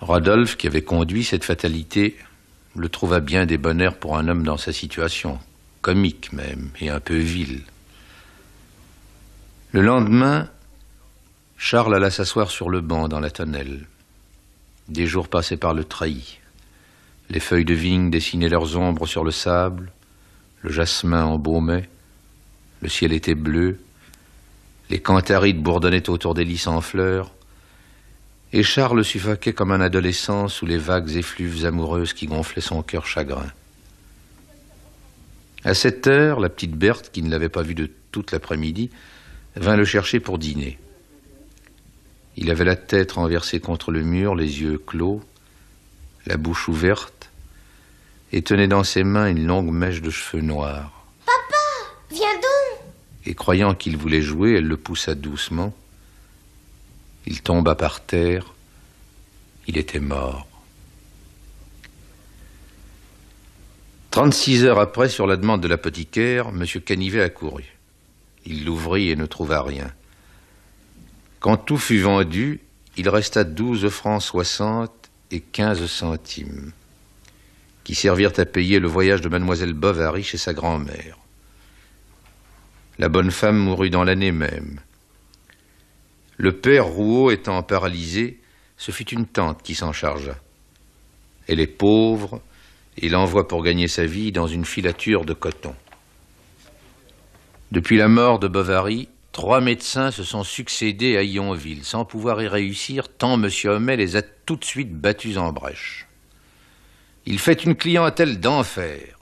Rodolphe, qui avait conduit cette fatalité, le trouva bien des bonheurs pour un homme dans sa situation, comique même, et un peu vil. Le lendemain, Charles alla s'asseoir sur le banc dans la tonnelle. Des jours passaient par le trahi. Les feuilles de vigne dessinaient leurs ombres sur le sable, le jasmin embaumait, le ciel était bleu, les cantharides bourdonnaient autour des lys en fleurs, et Charles suffoquait comme un adolescent sous les vagues effluves amoureuses qui gonflaient son cœur chagrin. À cette heure, la petite Berthe, qui ne l'avait pas vu de toute l'après-midi, vint le chercher pour dîner. Il avait la tête renversée contre le mur, les yeux clos, la bouche ouverte, et tenait dans ses mains une longue mèche de cheveux noirs. Papa, viens donc et croyant qu'il voulait jouer, elle le poussa doucement. Il tomba par terre. Il était mort. 36 heures après, sur la demande de l'apothicaire, M. Canivet accourut. Il l'ouvrit et ne trouva rien. Quand tout fut vendu, il resta 12 francs 60 et 15 centimes, qui servirent à payer le voyage de Mademoiselle Bovary chez sa grand-mère. La bonne femme mourut dans l'année même. Le père Rouault étant paralysé, ce fut une tante qui s'en chargea. Elle est pauvre et l'envoie pour gagner sa vie dans une filature de coton. Depuis la mort de Bovary, trois médecins se sont succédés à Yonville. Sans pouvoir y réussir, tant M. Homais les a tout de suite battus en brèche. Il fait une clientèle d'enfer.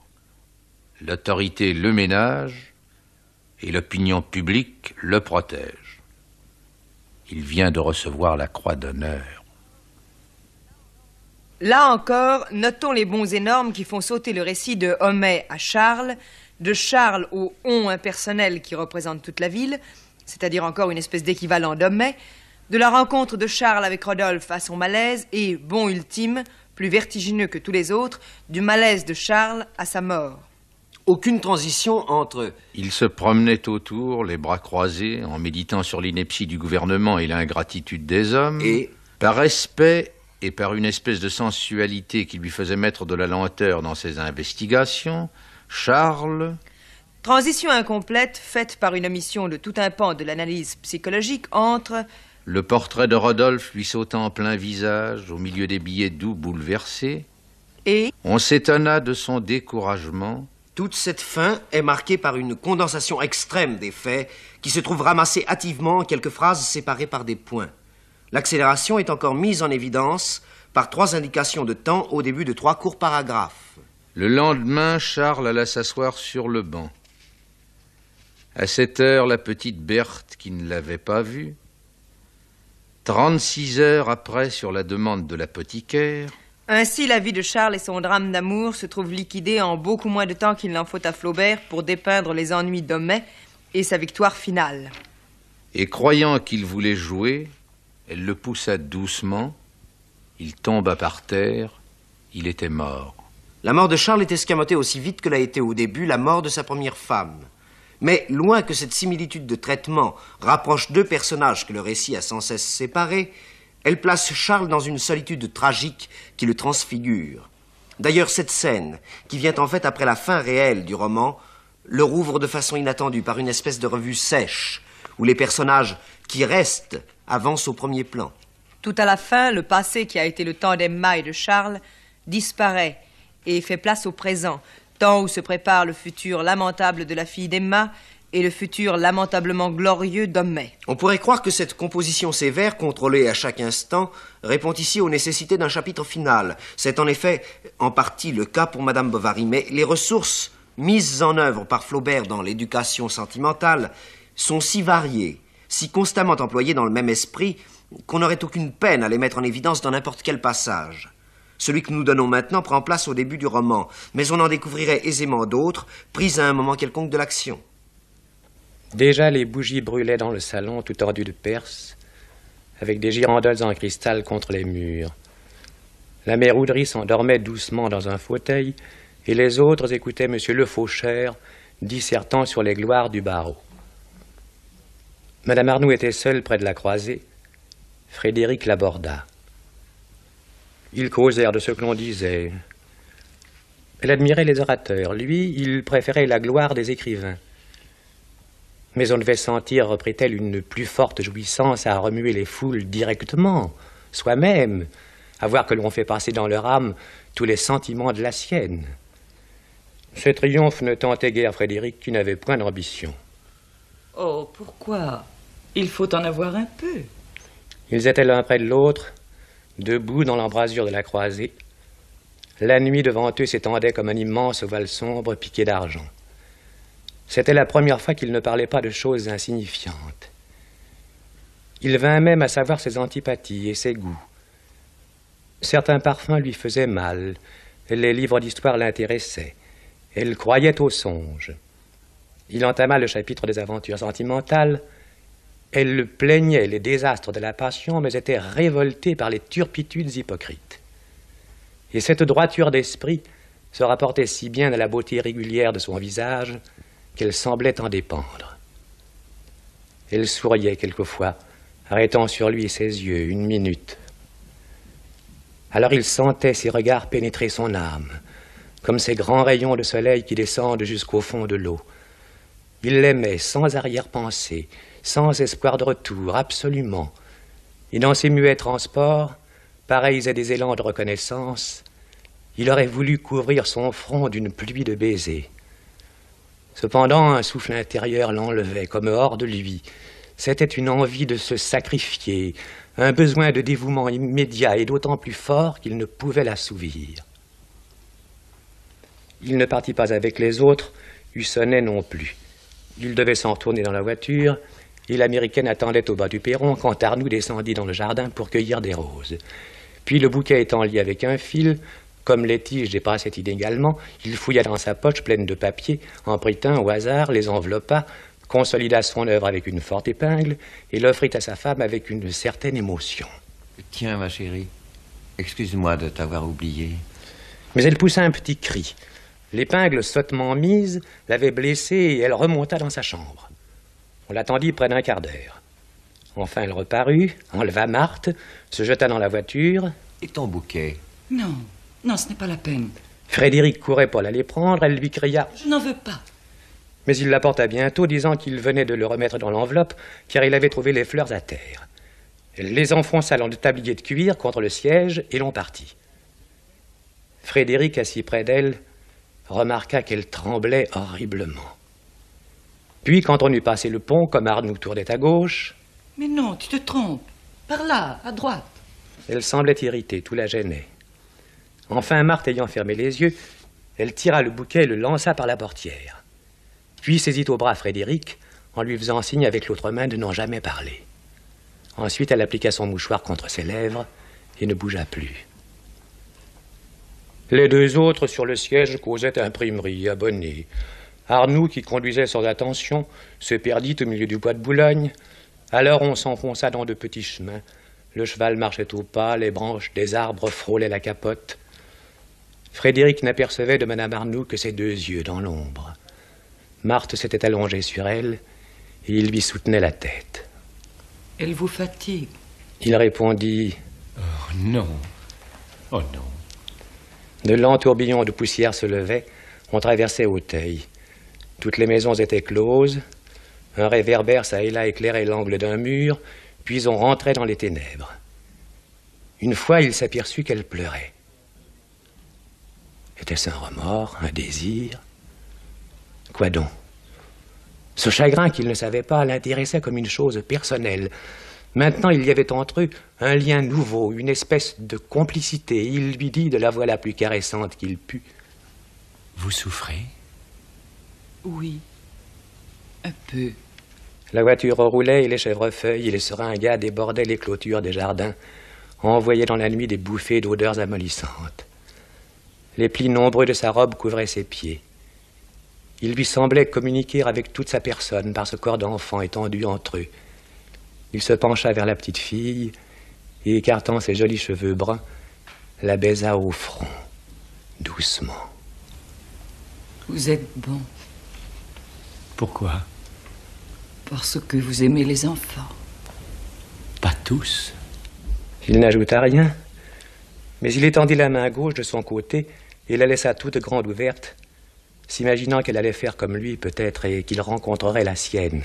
L'autorité le ménage, et l'opinion publique le protège. Il vient de recevoir la croix d'honneur. Là encore, notons les bons énormes qui font sauter le récit de Homais à Charles, de Charles au on impersonnel qui représente toute la ville, c'est-à-dire encore une espèce d'équivalent d'Homais, de la rencontre de Charles avec Rodolphe à son malaise et, bon ultime, plus vertigineux que tous les autres, du malaise de Charles à sa mort aucune transition entre... Il se promenait autour, les bras croisés, en méditant sur l'ineptie du gouvernement et l'ingratitude des hommes. Et Par respect et par une espèce de sensualité qui lui faisait mettre de la lenteur dans ses investigations, Charles... Transition incomplète faite par une omission de tout un pan de l'analyse psychologique entre... Le portrait de Rodolphe lui sautant en plein visage, au milieu des billets doux bouleversés. Et On s'étonna de son découragement, toute cette fin est marquée par une condensation extrême des faits qui se trouve ramassée hâtivement en quelques phrases séparées par des points. L'accélération est encore mise en évidence par trois indications de temps au début de trois courts paragraphes. Le lendemain, Charles alla s'asseoir sur le banc. À cette heure, la petite Berthe, qui ne l'avait pas vue, trente-six heures après, sur la demande de l'apothicaire, ainsi, la vie de Charles et son drame d'amour se trouvent liquidés en beaucoup moins de temps qu'il n'en faut à Flaubert pour dépeindre les ennuis d'Homais et sa victoire finale. Et croyant qu'il voulait jouer, elle le poussa doucement. Il tomba par terre. Il était mort. La mort de Charles est escamotée aussi vite que l'a été au début la mort de sa première femme. Mais loin que cette similitude de traitement rapproche deux personnages que le récit a sans cesse séparés, elle place Charles dans une solitude tragique qui le transfigure. D'ailleurs, cette scène, qui vient en fait après la fin réelle du roman, le rouvre de façon inattendue par une espèce de revue sèche, où les personnages qui restent avancent au premier plan. Tout à la fin, le passé qui a été le temps d'Emma et de Charles disparaît et fait place au présent, temps où se prépare le futur lamentable de la fille d'Emma et le futur lamentablement glorieux d'Hommet. On pourrait croire que cette composition sévère, contrôlée à chaque instant, répond ici aux nécessités d'un chapitre final. C'est en effet en partie le cas pour Madame Bovary, mais les ressources mises en œuvre par Flaubert dans l'éducation sentimentale sont si variées, si constamment employées dans le même esprit, qu'on n'aurait aucune peine à les mettre en évidence dans n'importe quel passage. Celui que nous donnons maintenant prend place au début du roman, mais on en découvrirait aisément d'autres, prises à un moment quelconque de l'action. Déjà, les bougies brûlaient dans le salon, tout tordu de perse, avec des girandoles en cristal contre les murs. La mère Oudry s'endormait doucement dans un fauteuil, et les autres écoutaient M. Le Faucheur, dissertant sur les gloires du barreau. Madame Arnoux était seule près de la croisée. Frédéric l'aborda. Ils causèrent de ce que l'on disait. Elle admirait les orateurs. Lui, il préférait la gloire des écrivains. Mais on devait sentir, reprit-elle, une plus forte jouissance à remuer les foules directement, soi-même, à voir que l'on fait passer dans leur âme tous les sentiments de la sienne. Ce triomphe ne tentait guère Frédéric, qui n'avait point d'ambition. Oh, pourquoi Il faut en avoir un peu. Ils étaient l'un près de l'autre, debout dans l'embrasure de la croisée. La nuit devant eux s'étendait comme un immense ovale sombre piqué d'argent. C'était la première fois qu'il ne parlait pas de choses insignifiantes. Il vint même à savoir ses antipathies et ses goûts. Certains parfums lui faisaient mal, les livres d'histoire l'intéressaient, elle croyait aux songes. Il entama le chapitre des aventures sentimentales, elle plaignait les désastres de la passion, mais était révoltée par les turpitudes hypocrites. Et cette droiture d'esprit se rapportait si bien à la beauté régulière de son visage qu'elle semblait en dépendre. Elle souriait quelquefois, arrêtant sur lui ses yeux une minute. Alors il sentait ses regards pénétrer son âme, comme ces grands rayons de soleil qui descendent jusqu'au fond de l'eau. Il l'aimait sans arrière-pensée, sans espoir de retour, absolument. Et dans ses muets transports, pareils à des élans de reconnaissance, il aurait voulu couvrir son front d'une pluie de baisers. Cependant, un souffle intérieur l'enlevait, comme hors de lui. C'était une envie de se sacrifier, un besoin de dévouement immédiat et d'autant plus fort qu'il ne pouvait l'assouvir. Il ne partit pas avec les autres, Hussonnet non plus. Il devait s'en retourner dans la voiture, et l'Américaine attendait au bas du perron quand Arnoux descendit dans le jardin pour cueillir des roses. Puis le bouquet étant lié avec un fil, comme les tiges dépassaient également. il fouilla dans sa poche pleine de papiers, en prit un au hasard, les enveloppa, consolida son œuvre avec une forte épingle et l'offrit à sa femme avec une certaine émotion. Tiens, ma chérie, excuse-moi de t'avoir oublié. Mais elle poussa un petit cri. L'épingle sottement mise l'avait blessée et elle remonta dans sa chambre. On l'attendit près d'un quart d'heure. Enfin, elle reparut, enleva Marthe, se jeta dans la voiture. Et ton bouquet Non, non, ce n'est pas la peine. Frédéric courait pour l'aller prendre, elle lui cria Je n'en veux pas. Mais il l'apporta bientôt, disant qu'il venait de le remettre dans l'enveloppe, car il avait trouvé les fleurs à terre. Elle les enfonça dans le tablier de cuir contre le siège et l'on partit. Frédéric, assis près d'elle, remarqua qu'elle tremblait horriblement. Puis, quand on eut passé le pont, comme nous tournait à gauche. Mais non, tu te trompes. Par là, à droite. Elle semblait irritée, tout la gênait. Enfin, Marthe ayant fermé les yeux, elle tira le bouquet et le lança par la portière. Puis saisit au bras Frédéric en lui faisant signe avec l'autre main de n'en jamais parler. Ensuite, elle appliqua son mouchoir contre ses lèvres et ne bougea plus. Les deux autres sur le siège causaient imprimerie, abonnés. Arnoux, qui conduisait sans attention, se perdit au milieu du bois de Boulogne. Alors on s'enfonça dans de petits chemins. Le cheval marchait au pas, les branches des arbres frôlaient la capote. Frédéric n'apercevait de Madame Arnoux que ses deux yeux dans l'ombre. Marthe s'était allongée sur elle et il lui soutenait la tête. Elle vous fatigue Il répondit Oh non Oh non De lents tourbillons de poussière se levaient on traversait Auteuil. Toutes les maisons étaient closes. Un réverbère ça et là éclairait l'angle d'un mur, puis on rentrait dans les ténèbres. Une fois, il s'aperçut qu'elle pleurait. Était-ce un remords, un désir Quoi donc Ce chagrin qu'il ne savait pas l'intéressait comme une chose personnelle. Maintenant, il y avait entre eux un lien nouveau, une espèce de complicité. Il lui dit de la voix la plus caressante qu'il put. Vous souffrez Oui, un peu. La voiture roulait et les chèvrefeuilles, et les seringas débordaient les clôtures des jardins, envoyaient dans la nuit des bouffées d'odeurs amollissantes. Les plis nombreux de sa robe couvraient ses pieds. Il lui semblait communiquer avec toute sa personne par ce corps d'enfant étendu entre eux. Il se pencha vers la petite fille et, écartant ses jolis cheveux bruns, la baisa au front, doucement. Vous êtes bon. Pourquoi Parce que vous aimez les enfants. Pas tous. Il n'ajouta rien, mais il étendit la main gauche de son côté et la laissa toute grande ouverte, s'imaginant qu'elle allait faire comme lui peut-être et qu'il rencontrerait la sienne.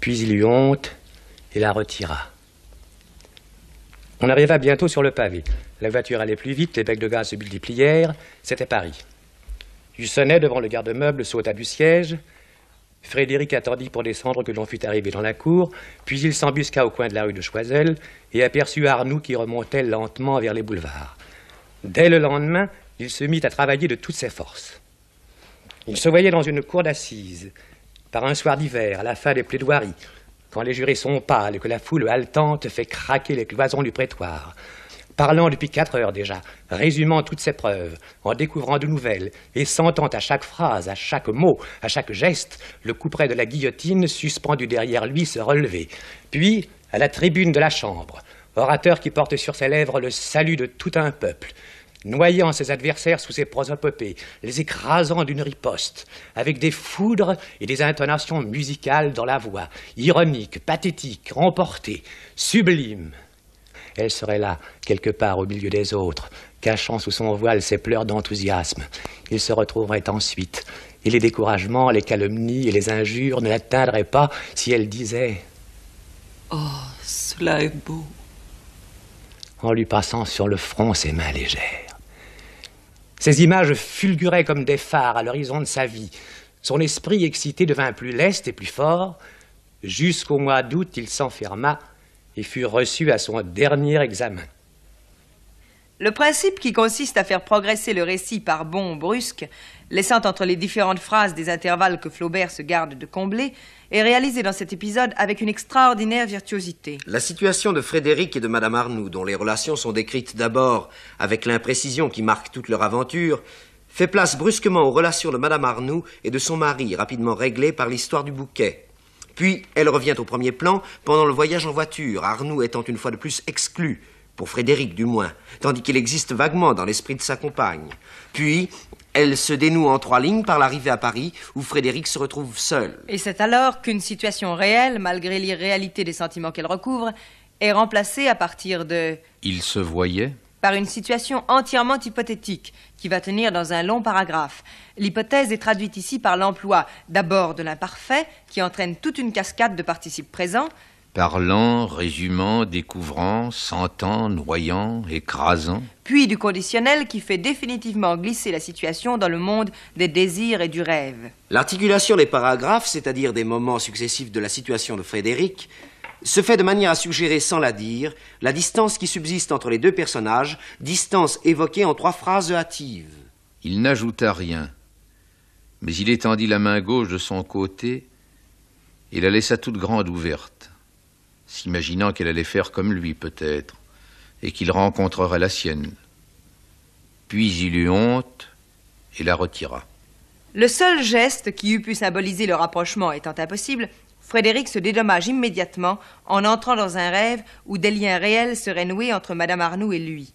Puis il eut honte et la retira. On arriva bientôt sur le pavé. La voiture allait plus vite, les becs de gaz se multiplièrent, c'était Paris. sonnait devant le garde-meuble, sauta du siège. Frédéric attendit pour descendre que l'on fût arrivé dans la cour, puis il s'embusqua au coin de la rue de Choiseul et aperçut Arnoux qui remontait lentement vers les boulevards. Dès le lendemain, il se mit à travailler de toutes ses forces. Il se voyait dans une cour d'assises, par un soir d'hiver, à la fin des plaidoiries, quand les jurés sont pâles et que la foule haletante fait craquer les cloisons du prétoire, parlant depuis quatre heures déjà, résumant toutes ses preuves, en découvrant de nouvelles, et sentant à chaque phrase, à chaque mot, à chaque geste, le couperet de la guillotine suspendu derrière lui se relever. Puis, à la tribune de la Chambre, orateur qui porte sur ses lèvres le salut de tout un peuple, noyant ses adversaires sous ses prosopopées, les écrasant d'une riposte, avec des foudres et des intonations musicales dans la voix, ironique, pathétique, remportée, sublime. Elle serait là, quelque part au milieu des autres, cachant sous son voile ses pleurs d'enthousiasme. Il se retrouverait ensuite, et les découragements, les calomnies et les injures ne l'atteindraient pas si elle disait ⁇ Oh, cela est beau !⁇ en lui passant sur le front ses mains légères. Ces images fulguraient comme des phares à l'horizon de sa vie. Son esprit excité devint plus leste et plus fort. Jusqu'au mois d'août, il s'enferma et fut reçu à son dernier examen. Le principe qui consiste à faire progresser le récit par bons brusques laissant entre les différentes phrases des intervalles que Flaubert se garde de combler, est réalisée dans cet épisode avec une extraordinaire virtuosité. La situation de Frédéric et de Madame Arnoux, dont les relations sont décrites d'abord avec l'imprécision qui marque toute leur aventure, fait place brusquement aux relations de Madame Arnoux et de son mari, rapidement réglées par l'histoire du bouquet. Puis elle revient au premier plan pendant le voyage en voiture, Arnoux étant une fois de plus exclu, pour Frédéric du moins, tandis qu'il existe vaguement dans l'esprit de sa compagne. Puis elle se dénoue en trois lignes par l'arrivée à Paris, où Frédéric se retrouve seul. Et c'est alors qu'une situation réelle, malgré l'irréalité des sentiments qu'elle recouvre, est remplacée à partir de... Il se voyait par une situation entièrement hypothétique qui va tenir dans un long paragraphe. L'hypothèse est traduite ici par l'emploi d'abord de l'imparfait qui entraîne toute une cascade de participes présents, parlant, résumant, découvrant, sentant, noyant, écrasant. Puis du conditionnel qui fait définitivement glisser la situation dans le monde des désirs et du rêve. L'articulation des paragraphes, c'est-à-dire des moments successifs de la situation de Frédéric, se fait de manière à suggérer, sans la dire, la distance qui subsiste entre les deux personnages, distance évoquée en trois phrases hâtives. Il n'ajouta rien, mais il étendit la main gauche de son côté et la laissa toute grande ouverte s'imaginant qu'elle allait faire comme lui peut-être, et qu'il rencontrerait la sienne. Puis il eut honte et la retira. Le seul geste qui eût pu symboliser le rapprochement étant impossible, Frédéric se dédommage immédiatement en entrant dans un rêve où des liens réels seraient noués entre Madame Arnoux et lui.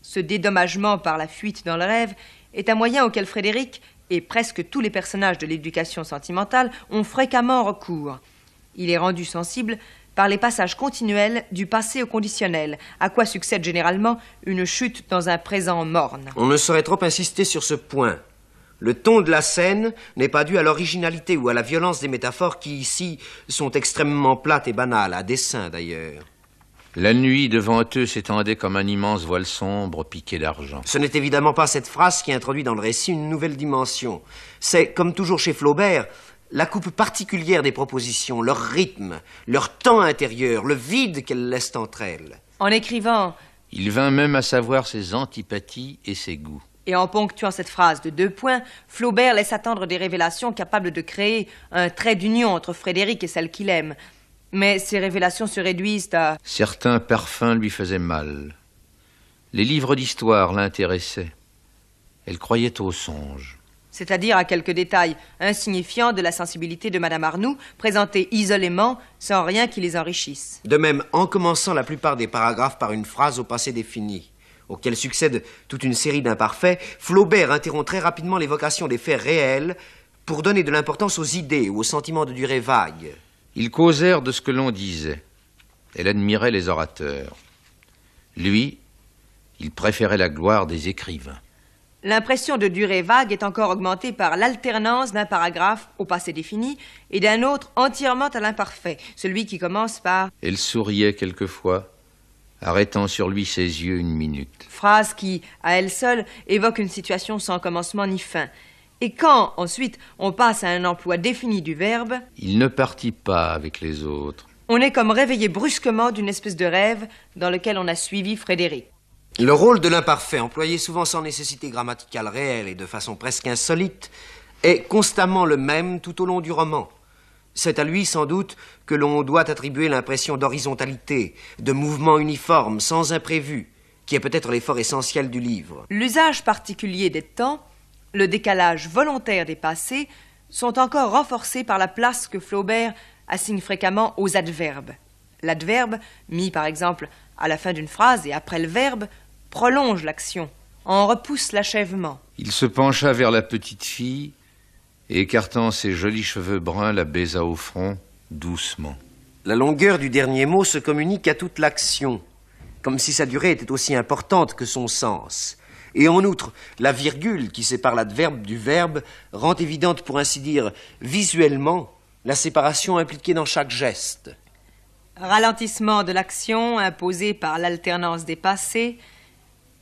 Ce dédommagement par la fuite dans le rêve est un moyen auquel Frédéric et presque tous les personnages de l'éducation sentimentale ont fréquemment recours. Il est rendu sensible par les passages continuels du passé au conditionnel, à quoi succède généralement une chute dans un présent morne. On ne saurait trop insister sur ce point. Le ton de la scène n'est pas dû à l'originalité ou à la violence des métaphores qui ici sont extrêmement plates et banales, à dessein d'ailleurs. La nuit devant eux s'étendait comme un immense voile sombre piqué d'argent. Ce n'est évidemment pas cette phrase qui introduit dans le récit une nouvelle dimension. C'est, comme toujours chez Flaubert, la coupe particulière des propositions, leur rythme, leur temps intérieur, le vide qu'elles laissent entre elles. En écrivant. Il vint même à savoir ses antipathies et ses goûts. Et en ponctuant cette phrase de deux points, Flaubert laisse attendre des révélations capables de créer un trait d'union entre Frédéric et celle qu'il aime. Mais ces révélations se réduisent à. Certains parfums lui faisaient mal. Les livres d'histoire l'intéressaient. Elle croyait aux songes c'est-à-dire à quelques détails insignifiants de la sensibilité de Madame Arnoux, présentés isolément, sans rien qui les enrichisse. De même, en commençant la plupart des paragraphes par une phrase au passé défini, auquel succède toute une série d'imparfaits, Flaubert interrompt très rapidement l'évocation des faits réels pour donner de l'importance aux idées ou aux sentiments de durée vague. Ils causèrent de ce que l'on disait. Elle admirait les orateurs. Lui, il préférait la gloire des écrivains. L'impression de durée vague est encore augmentée par l'alternance d'un paragraphe au passé défini et d'un autre entièrement à l'imparfait, celui qui commence par Elle souriait quelquefois, arrêtant sur lui ses yeux une minute. Phrase qui, à elle seule, évoque une situation sans commencement ni fin. Et quand, ensuite, on passe à un emploi défini du verbe Il ne partit pas avec les autres. On est comme réveillé brusquement d'une espèce de rêve dans lequel on a suivi Frédéric. Le rôle de l'imparfait, employé souvent sans nécessité grammaticale réelle et de façon presque insolite, est constamment le même tout au long du roman. C'est à lui, sans doute, que l'on doit attribuer l'impression d'horizontalité, de mouvement uniforme, sans imprévu, qui est peut-être l'effort essentiel du livre. L'usage particulier des temps, le décalage volontaire des passés, sont encore renforcés par la place que Flaubert assigne fréquemment aux adverbes. L'adverbe, mis par exemple à la fin d'une phrase et après le verbe, prolonge l'action, en repousse l'achèvement. Il se pencha vers la petite fille et, écartant ses jolis cheveux bruns, la baisa au front, doucement. La longueur du dernier mot se communique à toute l'action, comme si sa durée était aussi importante que son sens. Et en outre, la virgule qui sépare l'adverbe du verbe rend évidente, pour ainsi dire, visuellement, la séparation impliquée dans chaque geste. Ralentissement de l'action imposé par l'alternance des passés,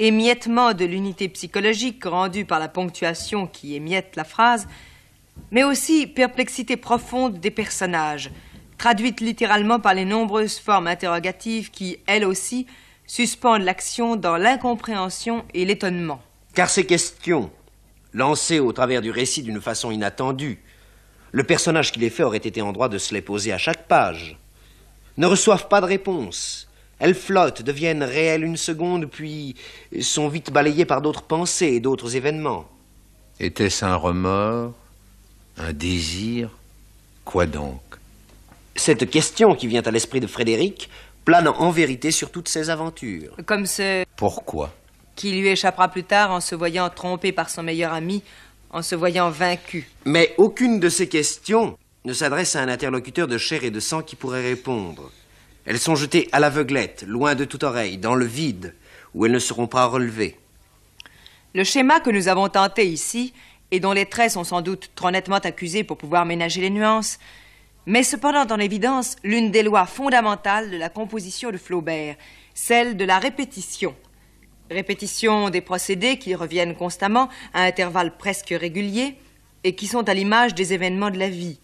émiettement de l'unité psychologique rendue par la ponctuation qui émiette la phrase, mais aussi perplexité profonde des personnages, traduite littéralement par les nombreuses formes interrogatives qui, elles aussi, suspendent l'action dans l'incompréhension et l'étonnement. Car ces questions, lancées au travers du récit d'une façon inattendue, le personnage qui les fait aurait été en droit de se les poser à chaque page, ne reçoivent pas de réponse elles flottent, deviennent réelles une seconde, puis sont vite balayées par d'autres pensées et d'autres événements. Était-ce un remords Un désir Quoi donc Cette question qui vient à l'esprit de Frédéric plane en vérité sur toutes ses aventures. Comme ce... Pourquoi Qui lui échappera plus tard en se voyant trompé par son meilleur ami, en se voyant vaincu. Mais aucune de ces questions ne s'adresse à un interlocuteur de chair et de sang qui pourrait répondre. Elles sont jetées à l'aveuglette, loin de toute oreille, dans le vide, où elles ne seront pas relevées. Le schéma que nous avons tenté ici, et dont les traits sont sans doute trop nettement accusés pour pouvoir ménager les nuances, met cependant en évidence l'une des lois fondamentales de la composition de Flaubert, celle de la répétition. Répétition des procédés qui reviennent constamment à intervalles presque réguliers et qui sont à l'image des événements de la vie.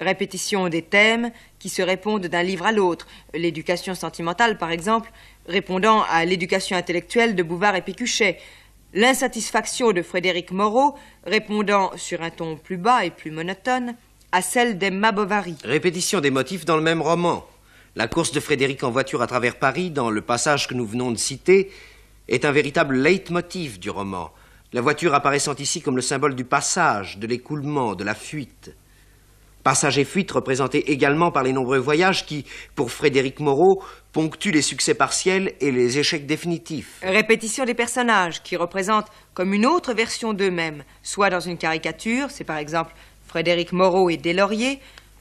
Répétition des thèmes qui se répondent d'un livre à l'autre, l'éducation sentimentale par exemple, répondant à l'éducation intellectuelle de Bouvard et Pécuchet, l'insatisfaction de Frédéric Moreau, répondant sur un ton plus bas et plus monotone à celle d'Emma Bovary. Répétition des motifs dans le même roman. La course de Frédéric en voiture à travers Paris, dans le passage que nous venons de citer, est un véritable leitmotiv du roman, la voiture apparaissant ici comme le symbole du passage, de l'écoulement, de la fuite. Passage et fuite représentés également par les nombreux voyages qui, pour Frédéric Moreau, ponctuent les succès partiels et les échecs définitifs. Répétition des personnages qui représentent comme une autre version d'eux-mêmes, soit dans une caricature, c'est par exemple Frédéric Moreau et Deslauriers,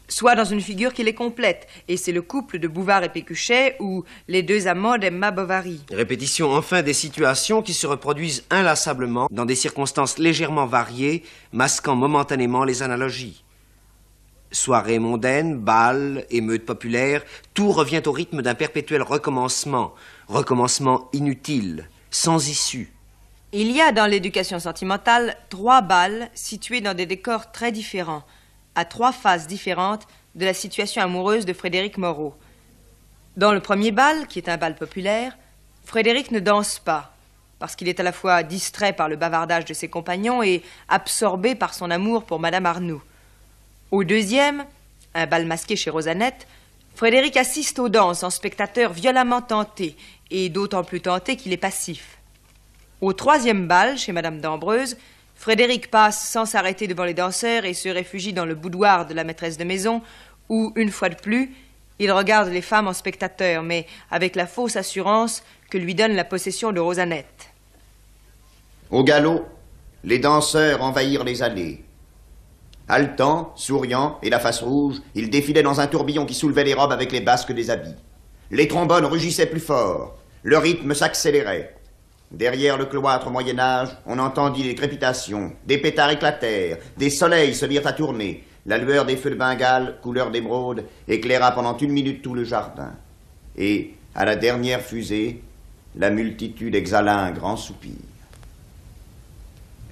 soit dans une figure qui les complète, et c'est le couple de Bouvard et Pécuchet ou les deux amants d'Emma Bovary. Répétition enfin des situations qui se reproduisent inlassablement dans des circonstances légèrement variées, masquant momentanément les analogies. Soirées mondaines, bals, émeutes populaires, tout revient au rythme d'un perpétuel recommencement, recommencement inutile, sans issue. Il y a dans l'éducation sentimentale trois balles situés dans des décors très différents, à trois phases différentes de la situation amoureuse de Frédéric Moreau. Dans le premier bal, qui est un bal populaire, Frédéric ne danse pas, parce qu'il est à la fois distrait par le bavardage de ses compagnons et absorbé par son amour pour Madame Arnoux. Au deuxième, un bal masqué chez Rosanette, Frédéric assiste aux danses en spectateur violemment tenté, et d'autant plus tenté qu'il est passif. Au troisième bal, chez Madame d'Ambreuse, Frédéric passe sans s'arrêter devant les danseurs et se réfugie dans le boudoir de la maîtresse de maison, où, une fois de plus, il regarde les femmes en spectateur, mais avec la fausse assurance que lui donne la possession de Rosanette. Au galop, les danseurs envahirent les allées. Haletant, souriant et la face rouge, il défilait dans un tourbillon qui soulevait les robes avec les basques des habits. Les trombones rugissaient plus fort, le rythme s'accélérait. Derrière le cloître au Moyen Âge, on entendit des crépitations, des pétards éclatèrent, des soleils se mirent à tourner. La lueur des feux de Bengale, couleur d'émeraude, éclaira pendant une minute tout le jardin. Et, à la dernière fusée, la multitude exhala un grand soupir.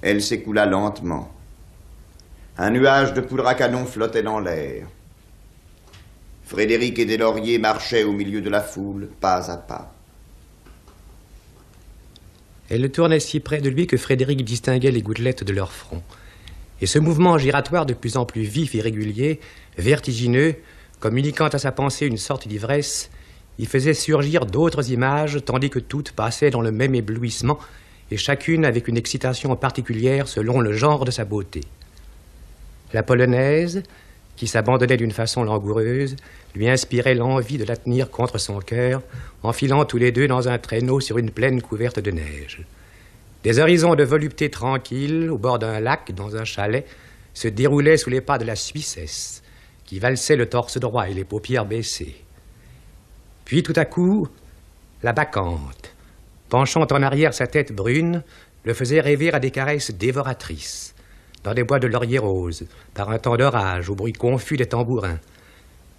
Elle s'écoula lentement, un nuage de poudre à canon flottait dans l'air. Frédéric et lauriers marchaient au milieu de la foule, pas à pas. Elle tournait si près de lui que Frédéric distinguait les gouttelettes de leur front. Et ce mouvement giratoire de plus en plus vif et régulier, vertigineux, communiquant à sa pensée une sorte d'ivresse, y faisait surgir d'autres images, tandis que toutes passaient dans le même éblouissement, et chacune avec une excitation particulière selon le genre de sa beauté. La polonaise, qui s'abandonnait d'une façon langoureuse, lui inspirait l'envie de la tenir contre son cœur, enfilant tous les deux dans un traîneau sur une plaine couverte de neige. Des horizons de volupté tranquille, au bord d'un lac, dans un chalet, se déroulaient sous les pas de la Suissesse, qui valsait le torse droit et les paupières baissées. Puis tout à coup, la bacchante, penchant en arrière sa tête brune, le faisait rêver à des caresses dévoratrices dans des bois de laurier rose, par un temps d'orage, au bruit confus des tambourins.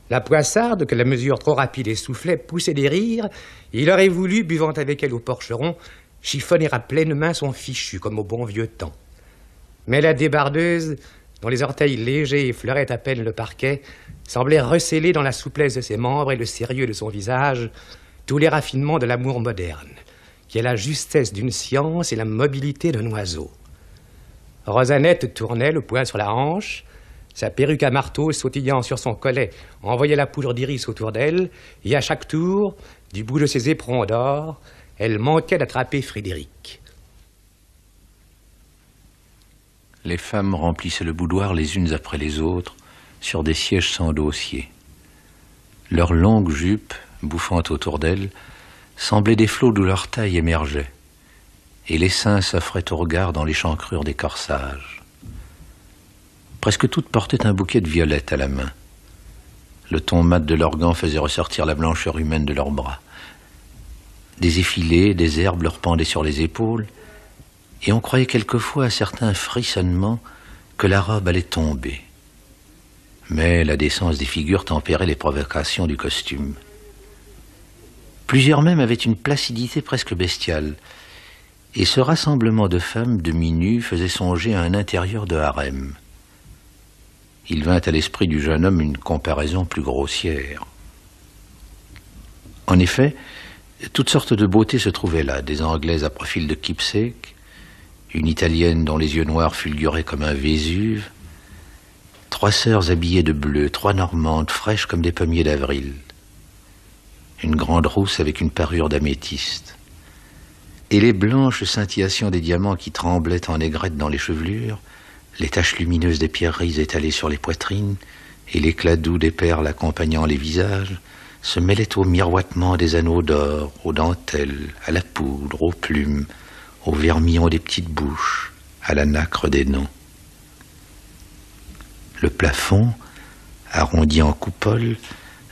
La poissarde, que la mesure trop rapide essoufflait, poussait des rires, il aurait voulu, buvant avec elle au porcheron, chiffonner à pleine main son fichu, comme au bon vieux temps. Mais la débardeuse, dont les orteils légers effleuraient à peine le parquet, semblait recéler dans la souplesse de ses membres et le sérieux de son visage tous les raffinements de l'amour moderne, qui est la justesse d'une science et la mobilité d'un oiseau. Rosanette tournait le poing sur la hanche, sa perruque à marteau sautillant sur son collet envoyait la poudre d'iris autour d'elle, et à chaque tour, du bout de ses éperons d'or, elle manquait d'attraper Frédéric. Les femmes remplissaient le boudoir les unes après les autres, sur des sièges sans dossier. Leurs longues jupes, bouffantes autour d'elles, semblaient des flots d'où leur taille émergeait et l'essaim s'offrait au regard dans l'échancrure des corsages. Presque toutes portaient un bouquet de violettes à la main. Le ton mat de l'organ faisait ressortir la blancheur humaine de leurs bras. Des effilés, des herbes leur pendaient sur les épaules, et on croyait quelquefois à certains frissonnements que la robe allait tomber. Mais la décence des figures tempérait les provocations du costume. Plusieurs même avaient une placidité presque bestiale, et ce rassemblement de femmes demi-nues faisait songer à un intérieur de harem. Il vint à l'esprit du jeune homme une comparaison plus grossière. En effet, toutes sortes de beautés se trouvaient là, des Anglaises à profil de keepsake, une Italienne dont les yeux noirs fulguraient comme un Vésuve, trois sœurs habillées de bleu, trois Normandes fraîches comme des pommiers d'avril, une grande rousse avec une parure d'améthyste et les blanches scintillations des diamants qui tremblaient en aigrette dans les chevelures, les taches lumineuses des pierreries étalées sur les poitrines, et l'éclat doux des perles accompagnant les visages, se mêlaient au miroitement des anneaux d'or, aux dentelles, à la poudre, aux plumes, au vermillon des petites bouches, à la nacre des noms. Le plafond, arrondi en coupole,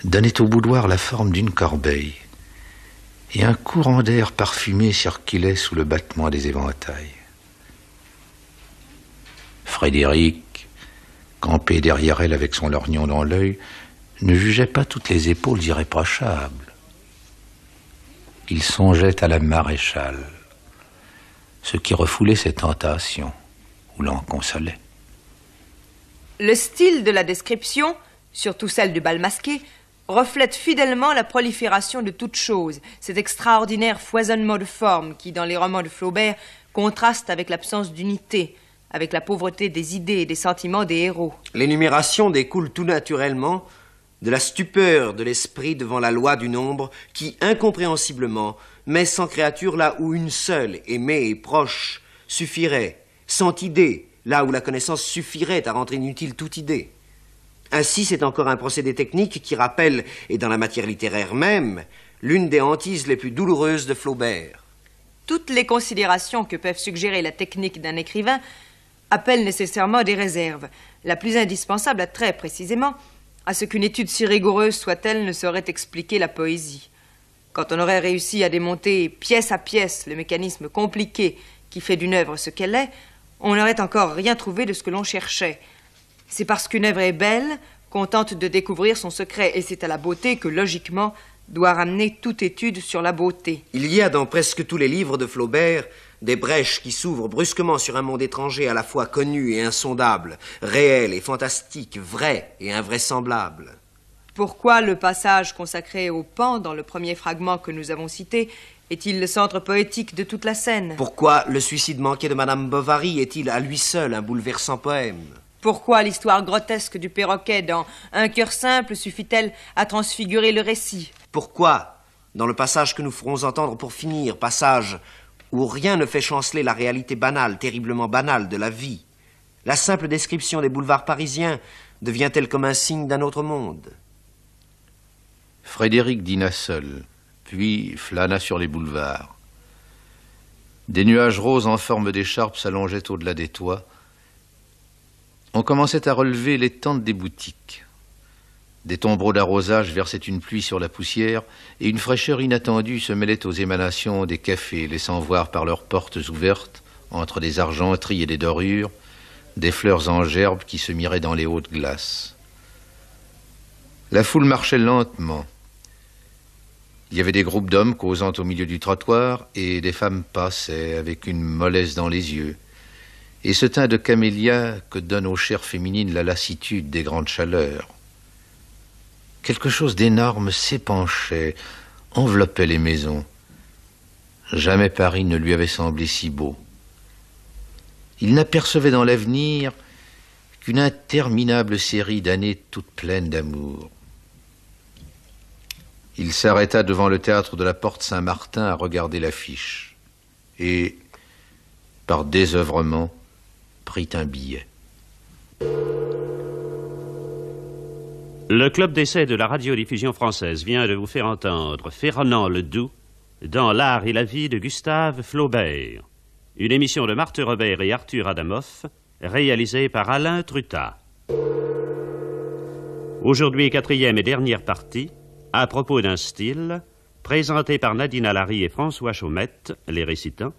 donnait au boudoir la forme d'une corbeille et un courant d'air parfumé circulait sous le battement des éventails. Frédéric, campé derrière elle avec son lorgnon dans l'œil, ne jugeait pas toutes les épaules irréprochables. Il songeait à la maréchale, ce qui refoulait ses tentations ou l'en consolait. Le style de la description, surtout celle du bal masqué, reflète fidèlement la prolifération de toute chose, cet extraordinaire foisonnement de formes qui, dans les romans de Flaubert, contraste avec l'absence d'unité, avec la pauvreté des idées et des sentiments des héros. L'énumération découle tout naturellement de la stupeur de l'esprit devant la loi du nombre qui, incompréhensiblement, met sans créature là où une seule, aimée et proche, suffirait, sans idée, là où la connaissance suffirait à rendre inutile toute idée. Ainsi, c'est encore un procédé technique qui rappelle, et dans la matière littéraire même, l'une des hantises les plus douloureuses de Flaubert. Toutes les considérations que peuvent suggérer la technique d'un écrivain appellent nécessairement des réserves, la plus indispensable à très précisément à ce qu'une étude si rigoureuse soit-elle ne saurait expliquer la poésie. Quand on aurait réussi à démonter pièce à pièce le mécanisme compliqué qui fait d'une œuvre ce qu'elle est, on n'aurait encore rien trouvé de ce que l'on cherchait, c'est parce qu'une œuvre est belle contente de découvrir son secret, et c'est à la beauté que, logiquement, doit ramener toute étude sur la beauté. Il y a dans presque tous les livres de Flaubert des brèches qui s'ouvrent brusquement sur un monde étranger à la fois connu et insondable, réel et fantastique, vrai et invraisemblable. Pourquoi le passage consacré au pan dans le premier fragment que nous avons cité est-il le centre poétique de toute la scène Pourquoi le suicide manqué de Madame Bovary est-il à lui seul un bouleversant poème pourquoi l'histoire grotesque du perroquet dans Un cœur simple suffit-elle à transfigurer le récit Pourquoi, dans le passage que nous ferons entendre pour finir, passage où rien ne fait chanceler la réalité banale, terriblement banale de la vie, la simple description des boulevards parisiens devient-elle comme un signe d'un autre monde Frédéric dîna seul, puis flâna sur les boulevards. Des nuages roses en forme d'écharpe s'allongeaient au-delà des toits, on commençait à relever les tentes des boutiques. Des tombereaux d'arrosage versaient une pluie sur la poussière et une fraîcheur inattendue se mêlait aux émanations des cafés, laissant voir par leurs portes ouvertes, entre des argenteries et des dorures, des fleurs en gerbe qui se miraient dans les hautes glaces. La foule marchait lentement. Il y avait des groupes d'hommes causant au milieu du trottoir et des femmes passaient avec une mollesse dans les yeux et ce teint de camélia que donne aux chairs féminines la lassitude des grandes chaleurs. Quelque chose d'énorme s'épanchait, enveloppait les maisons. Jamais Paris ne lui avait semblé si beau. Il n'apercevait dans l'avenir qu'une interminable série d'années toutes pleines d'amour. Il s'arrêta devant le théâtre de la Porte Saint-Martin à regarder l'affiche. Et, par désœuvrement, prit un billet. Le club d'essai de la radiodiffusion française vient de vous faire entendre Fernand Ledoux dans L'art et la vie de Gustave Flaubert, une émission de Marthe Robert et Arthur Adamoff, réalisée par Alain Trutat. Aujourd'hui, quatrième et dernière partie, à propos d'un style, présenté par Nadine Allary et François Chaumette, les récitants,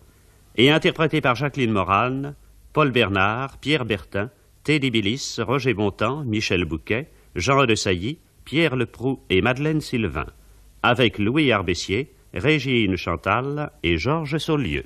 et interprété par Jacqueline Morane, Paul Bernard, Pierre Bertin, Teddy Billis, Roger Bontemps, Michel Bouquet, Jean de Sailly, Pierre Leproux et Madeleine Sylvain, avec Louis Arbessier, Régine Chantal et Georges Saulieu.